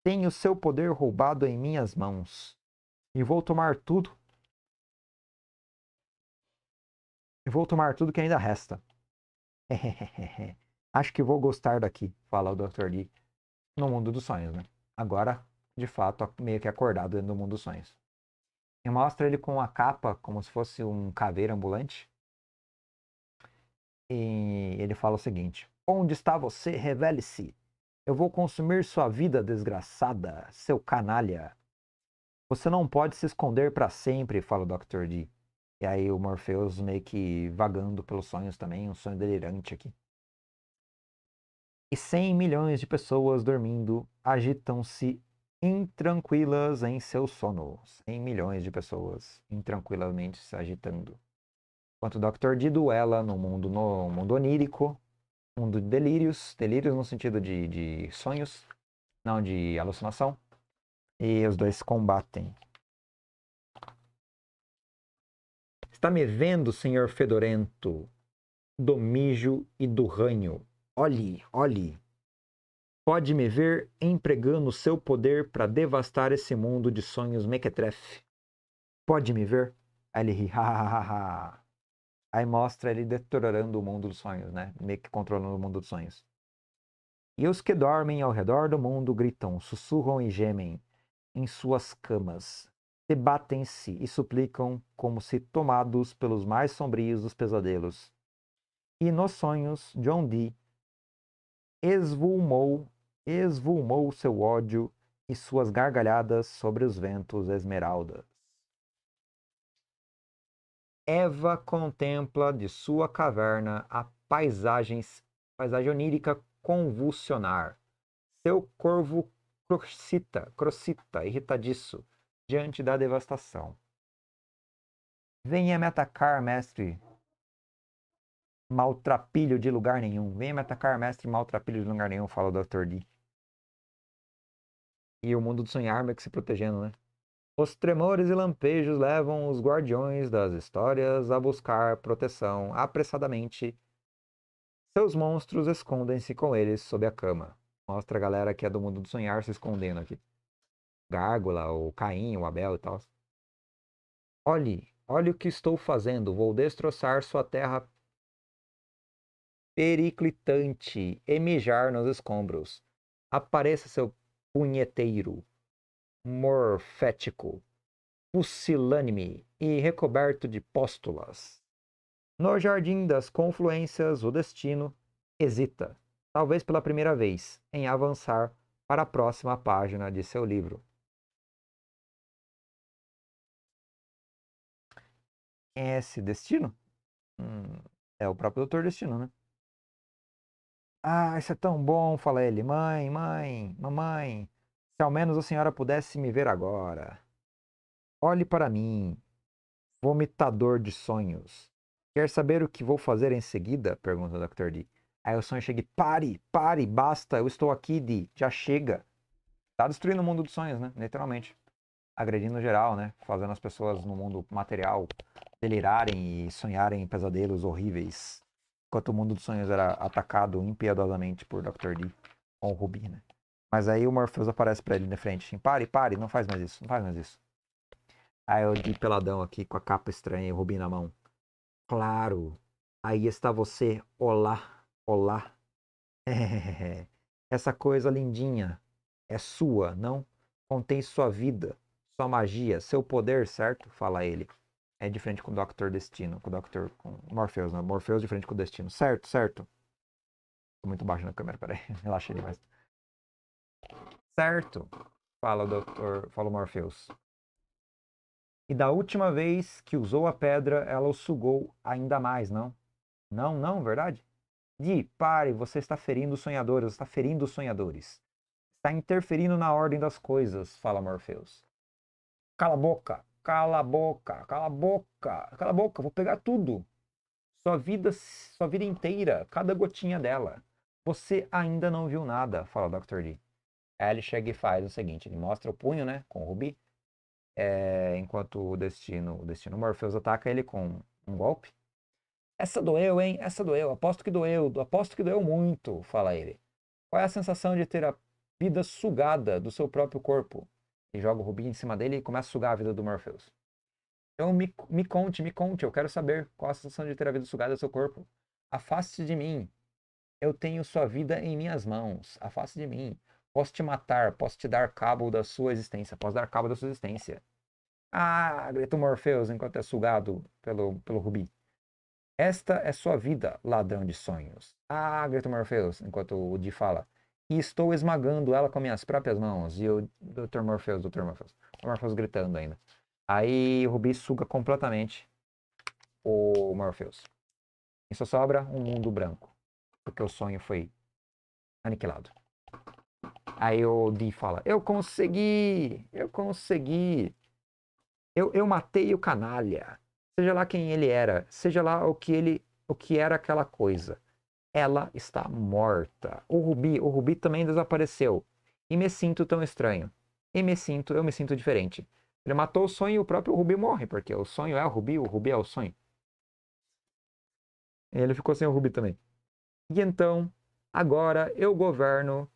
tenho seu poder roubado em minhas mãos. E vou tomar tudo. E vou tomar tudo que ainda resta. Acho que vou gostar daqui, fala o Dr. Lee no mundo dos sonhos, né? Agora, de fato, meio que acordado dentro do mundo dos sonhos. E mostra ele com a capa, como se fosse um caveira ambulante. E ele fala o seguinte: Onde está você? Revele-se. Eu vou consumir sua vida, desgraçada, seu canalha. Você não pode se esconder para sempre, fala o Dr. D. E aí o Morpheus meio que vagando pelos sonhos também, um sonho delirante aqui. E cem milhões de pessoas dormindo agitam-se intranquilas em seu sono. Cem milhões de pessoas intranquilamente se agitando. Enquanto o Dr. D duela no mundo, no mundo onírico, mundo de delírios, delírios no sentido de, de sonhos, não de alucinação. E os dois combatem. Está me vendo, senhor fedorento, do mijo e do ranho. Olhe, olhe. Pode me ver empregando seu poder para devastar esse mundo de sonhos mequetrefe. Pode me ver? Ele ri. Ha, ha, ha, ha. Aí mostra ele deteriorando o mundo dos sonhos, né? Meio que controlando o mundo dos sonhos. E os que dormem ao redor do mundo gritam, sussurram e gemem em suas camas. Debatem-se e suplicam como se tomados pelos mais sombrios dos pesadelos. E nos sonhos, John Dee esvulmou, esvulmou seu ódio e suas gargalhadas sobre os ventos esmeraldas. Eva contempla de sua caverna a paisagens, paisagem onírica convulsionar. Seu corvo crocita, crocita, irritadiço, diante da devastação. Venha me atacar, mestre. Maltrapilho de lugar nenhum. Venha me atacar, mestre, maltrapilho de lugar nenhum, fala o Dr. D. E o mundo do sonhar meio que se protegendo, né? Os tremores e lampejos levam os guardiões das histórias a buscar proteção apressadamente. Seus monstros escondem-se com eles sob a cama. Mostra a galera que é do mundo do sonhar se escondendo aqui. Gárgula, o Caim, o Abel e tal. Olhe, olhe o que estou fazendo. Vou destroçar sua terra periclitante e mijar nos escombros. Apareça seu punheteiro morfético, pusilânime e recoberto de póstulas. No jardim das confluências, o destino hesita, talvez pela primeira vez, em avançar para a próxima página de seu livro. Quem é esse destino? Hum, é o próprio Doutor Destino, né? Ah, isso é tão bom, fala ele. Mãe, mãe, mamãe, se ao menos a senhora pudesse me ver agora. Olhe para mim, vomitador de sonhos. Quer saber o que vou fazer em seguida? Pergunta o Dr. D. Aí o sonho chega e pare, pare, basta, eu estou aqui, D, já chega. Tá destruindo o mundo dos sonhos, né? Literalmente. Agredindo geral, né? Fazendo as pessoas no mundo material delirarem e sonharem pesadelos horríveis. Enquanto o mundo dos sonhos era atacado impiedosamente por Dr. D com o Rubi, né? Mas aí o Morpheus aparece para ele na frente, assim, pare, pare, não faz mais isso, não faz mais isso. Aí eu de peladão aqui, com a capa estranha e o Rubim na mão. Claro, aí está você, olá, olá. É, essa coisa lindinha é sua, não? Contém sua vida, sua magia, seu poder, certo? Fala ele. É diferente com o Dr. Destino, com o Dr. com Morpheus, né? Morpheus é diferente com o Destino, certo, certo? Tô muito baixo na câmera, peraí, relaxa mais certo, fala o doutor, fala o Morpheus. E da última vez que usou a pedra, ela o sugou ainda mais, não? Não, não, verdade? Di, pare, você está ferindo os sonhadores, está ferindo os sonhadores. Está interferindo na ordem das coisas, fala Morpheus. Cala a boca, cala a boca, cala a boca, cala a boca, vou pegar tudo. Sua vida, sua vida inteira, cada gotinha dela. Você ainda não viu nada, fala Dr. Lee. Aí ele chega e faz o seguinte: ele mostra o punho, né? Com o rubi. É, enquanto o destino, o destino Morpheus ataca ele com um golpe. Essa doeu, hein? Essa doeu. Aposto que doeu. Aposto que doeu muito, fala ele. Qual é a sensação de ter a vida sugada do seu próprio corpo? E joga o rubi em cima dele e começa a sugar a vida do Morpheus. Então me, me conte, me conte. Eu quero saber qual a sensação de ter a vida sugada do seu corpo. Afaste-se de mim. Eu tenho sua vida em minhas mãos. Afaste-se de mim. Posso te matar, posso te dar cabo da sua existência, posso dar cabo da sua existência. Ah, gritou Morpheus enquanto é sugado pelo, pelo rubi. Esta é sua vida, ladrão de sonhos. Ah, gritou Morpheus enquanto o Di fala. E estou esmagando ela com minhas próprias mãos. E o Dr. Morpheus, Dr. Morpheus. O Morpheus gritando ainda. Aí o Rubi suga completamente o Morpheus. E só sobra um mundo branco. Porque o sonho foi aniquilado. Aí o Dean fala: Eu consegui! Eu consegui! Eu, eu matei o canalha. Seja lá quem ele era, seja lá o que ele o que era aquela coisa. Ela está morta. O Rubi, o Rubi também desapareceu. E me sinto tão estranho. E me sinto, eu me sinto diferente. Ele matou o sonho e o próprio Rubi morre, porque o sonho é o Rubi, o Rubi é o sonho. Ele ficou sem o Rubi também. E então, agora eu governo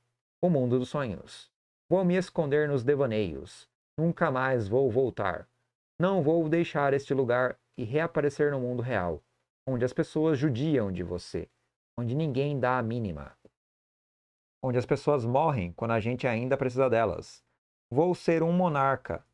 o mundo dos sonhos. Vou me esconder nos devaneios. Nunca mais vou voltar. Não vou deixar este lugar e reaparecer no mundo real, onde as pessoas judiam de você, onde ninguém dá a mínima. Onde as pessoas morrem quando a gente ainda precisa delas. Vou ser um monarca,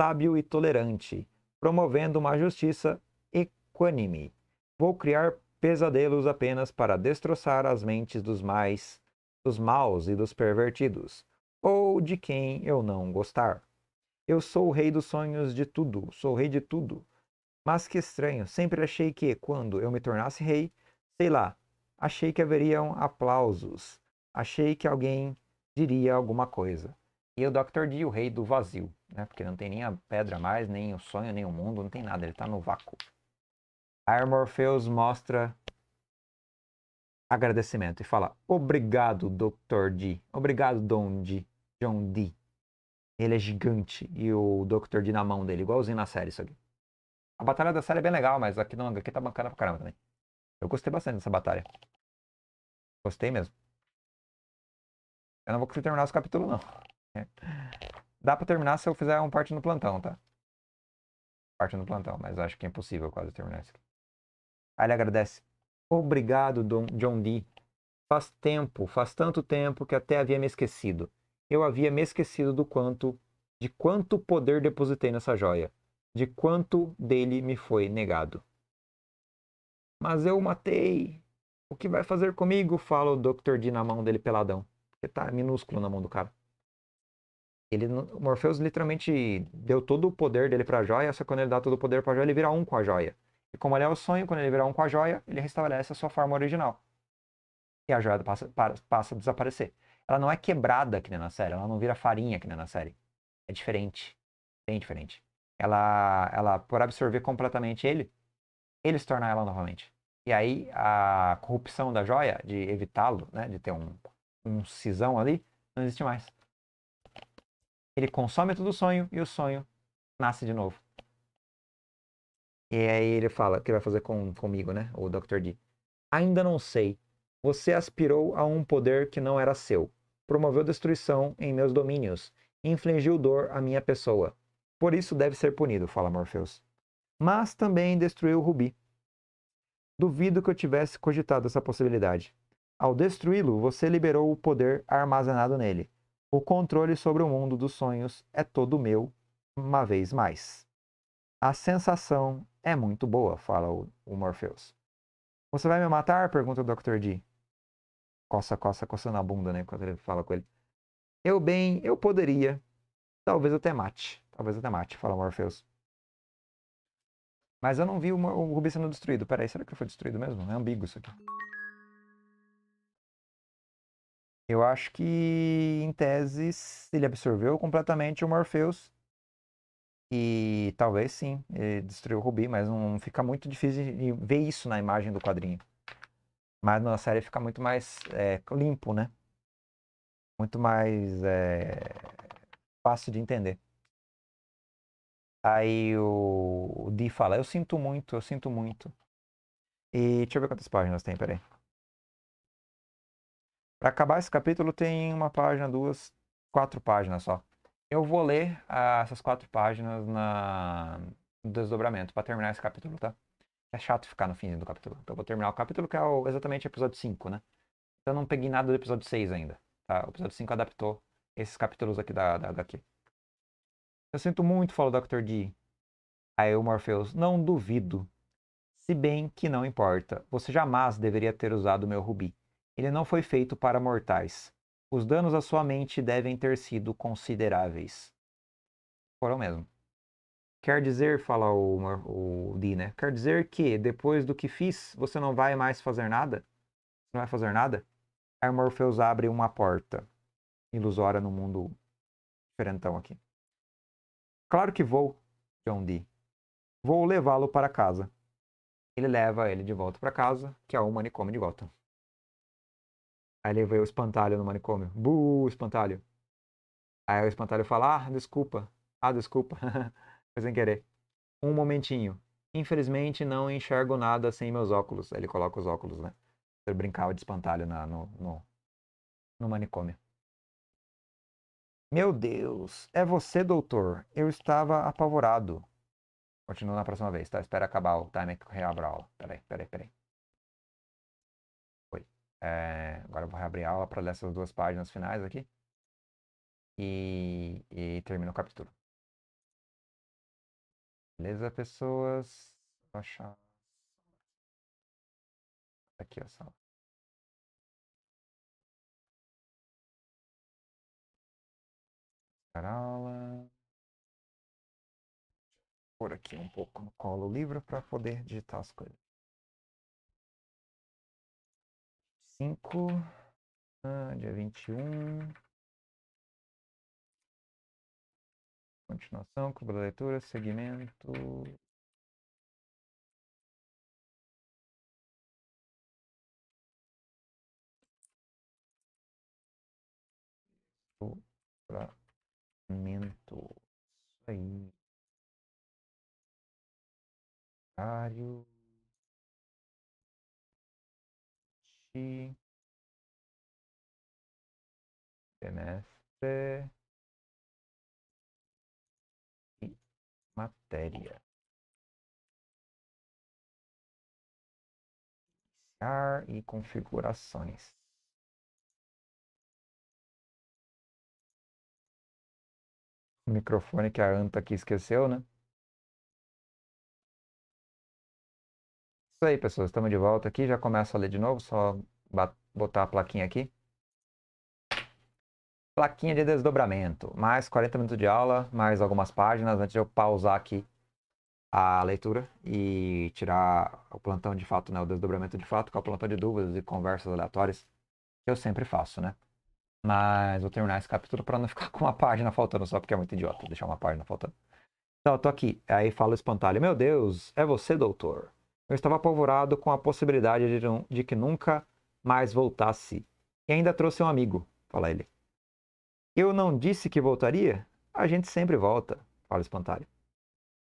sábio e tolerante, promovendo uma justiça equânime. Vou criar pesadelos apenas para destroçar as mentes dos mais dos maus e dos pervertidos, ou de quem eu não gostar. Eu sou o rei dos sonhos de tudo, sou o rei de tudo. Mas que estranho, sempre achei que, quando eu me tornasse rei, sei lá, achei que haveriam aplausos, achei que alguém diria alguma coisa. E o Dr. D, o rei do vazio, né? Porque não tem nem a pedra mais, nem o sonho, nem o mundo, não tem nada, ele está no vácuo. Aí Morpheus mostra agradecimento e fala: Obrigado, Dr. D. Obrigado, Don D. John D. Ele é gigante e o Dr. D na mão dele, igualzinho na série isso aqui. A batalha da série é bem legal, mas aqui não aqui tá bacana pra caramba também. Eu gostei bastante dessa batalha. Gostei mesmo. Eu não vou conseguir terminar os capítulos, não. É. Dá pra terminar se eu fizer um parte no plantão, tá? Parte no plantão, mas acho que é impossível quase terminar isso aqui. Aí ele agradece Obrigado, John Dee. Faz tempo, faz tanto tempo que até havia me esquecido. Eu havia me esquecido do quanto, de quanto poder depositei nessa joia, de quanto dele me foi negado. Mas eu o matei. O que vai fazer comigo? Fala o Dr. Dee na mão dele peladão. Porque tá minúsculo na mão do cara. Ele, Morpheus literalmente deu todo o poder dele pra joia, só que quando ele dá todo o poder pra joia, ele vira um com a joia. E como ele é o sonho, quando ele virar um com a joia, ele restabelece a sua forma original. E a joia passa, passa a desaparecer. Ela não é quebrada que nem na série, ela não vira farinha que nem na série. É diferente. Bem diferente. Ela, ela por absorver completamente ele, ele se torna ela novamente. E aí a corrupção da joia, de evitá-lo, né, de ter um, um cisão ali, não existe mais. Ele consome todo o sonho e o sonho nasce de novo. E aí ele fala, que vai fazer com, comigo, né? O Dr. D. Ainda não sei. Você aspirou a um poder que não era seu. Promoveu destruição em meus domínios. Infligiu dor à minha pessoa. Por isso deve ser punido, fala Morpheus. Mas também destruiu o Rubi. Duvido que eu tivesse cogitado essa possibilidade. Ao destruí-lo, você liberou o poder armazenado nele. O controle sobre o mundo dos sonhos é todo meu, uma vez mais. A sensação é muito boa, fala o, o Morpheus. Você vai me matar? pergunta o Dr. D. Coça, coça, coçando a bunda, né? Quando ele fala com ele. Eu bem, eu poderia. Talvez até mate. Talvez até mate, fala o Morpheus. Mas eu não vi o, o Rubi sendo destruído. Peraí, será que ele foi destruído mesmo? É ambíguo isso aqui. Eu acho que, em tese, ele absorveu completamente o Morpheus e talvez sim, eh, destruiu o Rubi, mas não fica muito difícil de ver isso na imagem do quadrinho. Mas na série fica muito mais é, limpo, né? Muito mais é, fácil de entender. Aí o, o Dee fala, eu sinto muito, eu sinto muito. E deixa eu ver quantas páginas tem, peraí. Pra acabar esse capítulo tem uma página, duas, quatro páginas só. Eu vou ler ah, essas quatro páginas na... no desdobramento para terminar esse capítulo, tá? É chato ficar no fim do capítulo. Então eu vou terminar o capítulo que é o... exatamente o episódio 5, né? Então eu não peguei nada do episódio 6 ainda, tá? O episódio 5 adaptou esses capítulos aqui da, da HQ. Eu sinto muito, fala o Dr. D. Aí o Morpheus, não duvido. Se bem que não importa, você jamais deveria ter usado meu rubi. Ele não foi feito para mortais. Os danos à sua mente devem ter sido consideráveis. Foram mesmo. Quer dizer, fala o, o Di, né? Quer dizer que depois do que fiz, você não vai mais fazer nada? Não vai fazer nada? Aí Morpheus abre uma porta ilusória no mundo diferentão aqui. Claro que vou, John Dee. Vou levá-lo para casa. Ele leva ele de volta para casa, que é o manicômio de Gotham. Aí ele vê o espantalho no manicômio. Buh, espantalho. Aí o espantalho fala: Ah, desculpa. Ah, desculpa. Foi sem querer. Um momentinho. Infelizmente não enxergo nada sem meus óculos. Aí ele coloca os óculos, né? Ele brincava de espantalho na, no, no, no manicômio. Meu Deus, é você, doutor. Eu estava apavorado. Continua na próxima vez, tá? Espera acabar o time que reabra a aula. Peraí, peraí, peraí. É, agora eu vou reabrir a aula para ler essas duas páginas finais aqui. E, e termino o capítulo. Beleza, pessoas? Vou achar. Aqui a sala. aula. Por aqui um pouco no colo o livro para poder digitar as coisas. dia ah, dia 21. Continuação, clube da leitura, segmento. Fragmento. Isso aí. Horário. aqui. Semestre. E matéria. Iniciar e configurações. O microfone que a Anta aqui esqueceu, né? Isso aí, pessoas. Estamos de volta aqui. Já começo a ler de novo. Só botar a plaquinha aqui. Plaquinha de desdobramento. Mais 40 minutos de aula, mais algumas páginas. Antes de eu pausar aqui a leitura e tirar o plantão de fato, né? O desdobramento de fato, que é o plantão de dúvidas e conversas aleatórias que eu sempre faço, né? Mas vou terminar esse capítulo para não ficar com uma página faltando só porque é muito idiota deixar uma página faltando. Então, eu tô aqui. Aí fala o espantalho: Meu Deus, é você, doutor? Eu estava apavorado com a possibilidade de, de que nunca mais voltasse. E ainda trouxe um amigo, fala ele. Eu não disse que voltaria? A gente sempre volta, fala o espantalho.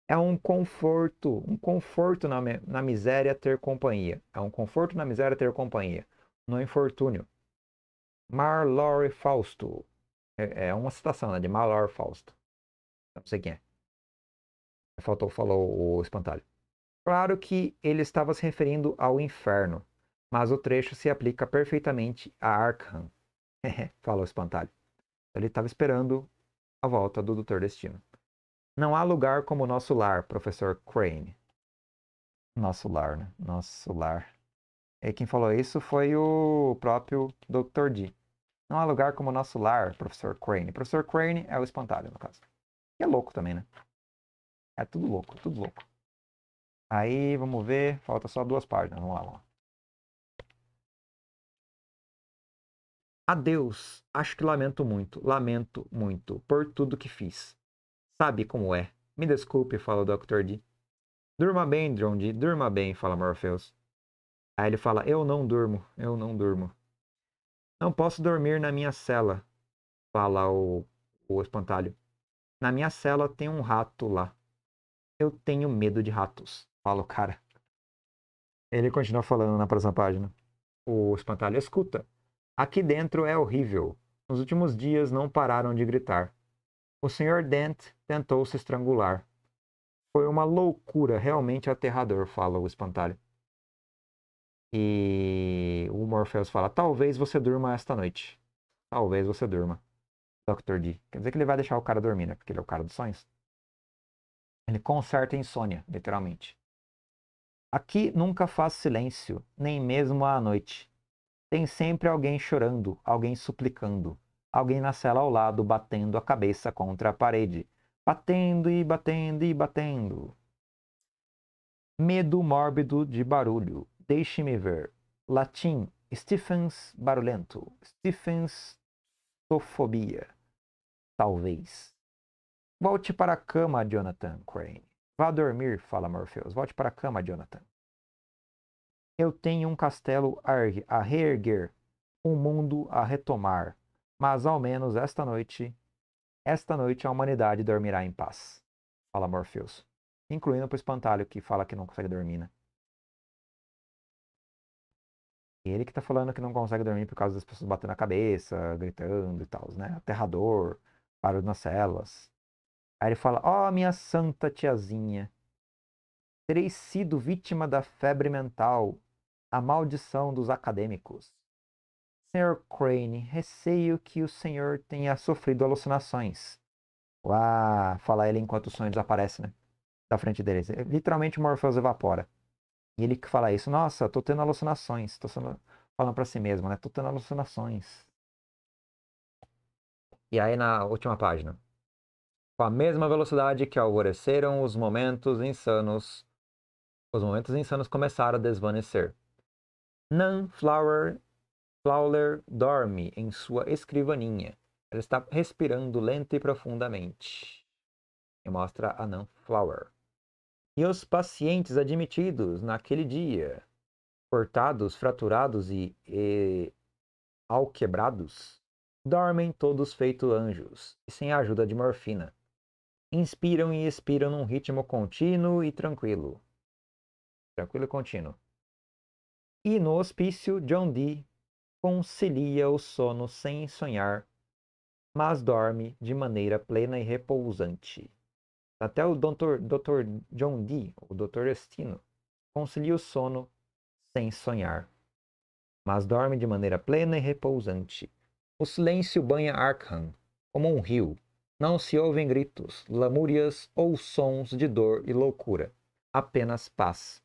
É um conforto, um conforto na, na miséria ter companhia. É um conforto na miséria ter companhia. No infortúnio. Marlore Fausto. É, é, uma citação, né? De Marlore Fausto. Não sei quem é. Faltou, falou o espantalho. Claro que ele estava se referindo ao inferno, mas o trecho se aplica perfeitamente a Arkham. Fala o espantalho. Ele estava esperando a volta do Doutor Destino. Não há lugar como o nosso lar, professor Crane. Nosso lar, né? Nosso lar. E quem falou isso foi o próprio Dr. D. Não há lugar como o nosso lar, professor Crane. Professor Crane é o espantalho, no caso. E é louco também, né? É tudo louco, tudo louco. Aí, vamos ver, falta só duas páginas, vamos lá, vamos lá. Adeus, acho que lamento muito, lamento muito por tudo que fiz. Sabe como é? Me desculpe, fala o Dr. D. Durma bem, John D, durma bem, fala Morpheus. Aí ele fala: Eu não durmo, eu não durmo. Não posso dormir na minha cela, fala o, o espantalho. Na minha cela tem um rato lá. Eu tenho medo de ratos fala o cara. Ele continua falando na próxima página. O espantalho escuta. Aqui dentro é horrível. Nos últimos dias não pararam de gritar. O senhor Dent tentou se estrangular. Foi uma loucura, realmente aterrador, fala o espantalho. E o Morpheus fala: Talvez você durma esta noite. Talvez você durma. Dr. D. Quer dizer que ele vai deixar o cara dormir, né? Porque ele é o cara dos sonhos. Ele conserta a insônia, literalmente. Aqui nunca faz silêncio, nem mesmo à noite. Tem sempre alguém chorando, alguém suplicando, alguém na cela ao lado batendo a cabeça contra a parede, batendo e batendo e batendo. Medo mórbido de barulho. Deixe-me ver. Latim: Stephens barulhento. Stephens tofobia. Talvez. Volte para a cama, Jonathan Crane. Vá dormir, fala Morpheus. Volte para a cama, Jonathan. Eu tenho um castelo a reerguer, um mundo a retomar, mas ao menos esta noite, esta noite a humanidade dormirá em paz, fala Morpheus, incluindo para o espantalho que fala que não consegue dormir, né? Ele que está falando que não consegue dormir por causa das pessoas batendo a cabeça, gritando e tal, né? Aterrador, barulho nas celas. Aí ele fala: Ó, oh, minha santa tiazinha, terei sido vítima da febre mental, a maldição dos acadêmicos. Senhor Crane, receio que o senhor tenha sofrido alucinações. Uá, fala ele enquanto o sonho desaparece, né? Da frente dele. É literalmente o Morpheus evapora. E ele que fala isso, nossa, tô tendo alucinações. Tô sendo... falando para si mesmo, né? Tô tendo alucinações. E aí na última página com a mesma velocidade que alvoreceram os momentos insanos. Os momentos insanos começaram a desvanecer. Nan Flower, Flowler dorme em sua escrivaninha. Ela está respirando lenta e profundamente. E mostra a Nan Flower. E os pacientes admitidos naquele dia, cortados, fraturados e, e alquebrados, dormem todos feito anjos e sem a ajuda de morfina inspiram e expiram num ritmo contínuo e tranquilo. Tranquilo e contínuo. E no hospício, John Dee concilia o sono sem sonhar, mas dorme de maneira plena e repousante. Até o Dr. Dr. John Dee, o Dr. Estino, concilia o sono sem sonhar, mas dorme de maneira plena e repousante. O silêncio banha Arkham como um rio, não se ouvem gritos, lamúrias ou sons de dor e loucura. Apenas paz.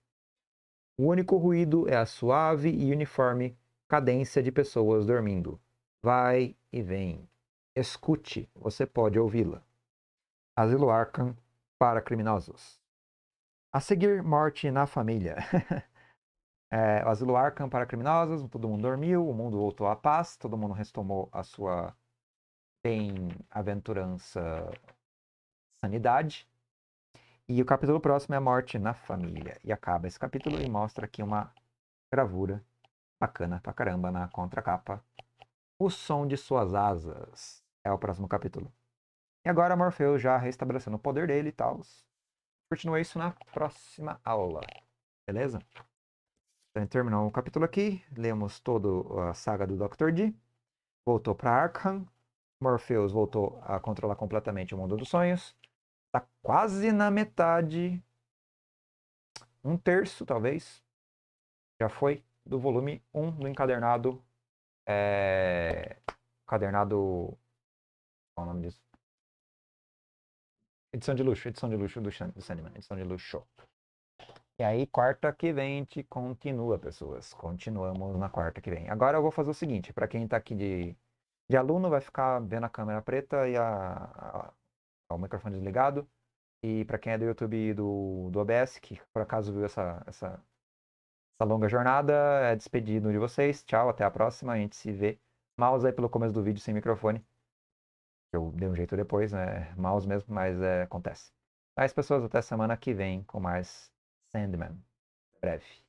O único ruído é a suave e uniforme cadência de pessoas dormindo. Vai e vem. Escute, você pode ouvi-la. Asilo Arkham para criminosos. A seguir, morte na família. é, o Asilo Arkham para criminosos, todo mundo dormiu, o mundo voltou à paz, todo mundo retomou a sua tem aventurança, sanidade. E o capítulo próximo é a morte na família. E acaba esse capítulo e mostra aqui uma gravura bacana pra caramba na contracapa. O som de suas asas é o próximo capítulo. E agora Morpheus já restabelecendo o poder dele e tal. Continua isso na próxima aula. Beleza? Então, terminou o capítulo aqui. Lemos toda a saga do Dr. D. Voltou para Arkham, Morpheus voltou a controlar completamente o mundo dos sonhos. Está quase na metade. Um terço, talvez. Já foi do volume 1 do encadernado. É... Encadernado. Qual é o nome disso? Edição de luxo, edição de luxo do, Shan, do Sandman, edição de luxo. E aí, quarta que vem, a gente continua, pessoas. Continuamos na quarta que vem. Agora eu vou fazer o seguinte, para quem tá aqui de de aluno vai ficar vendo a câmera preta e a, a, o microfone desligado. E para quem é do YouTube e do, do OBS, que por acaso viu essa, essa, essa longa jornada, é despedido de vocês. Tchau, até a próxima. A gente se vê. Mouse aí pelo começo do vídeo sem microfone. Eu dei um jeito depois, né? Mouse mesmo, mas é, acontece. Mais pessoas, até semana que vem com mais Sandman. Breve.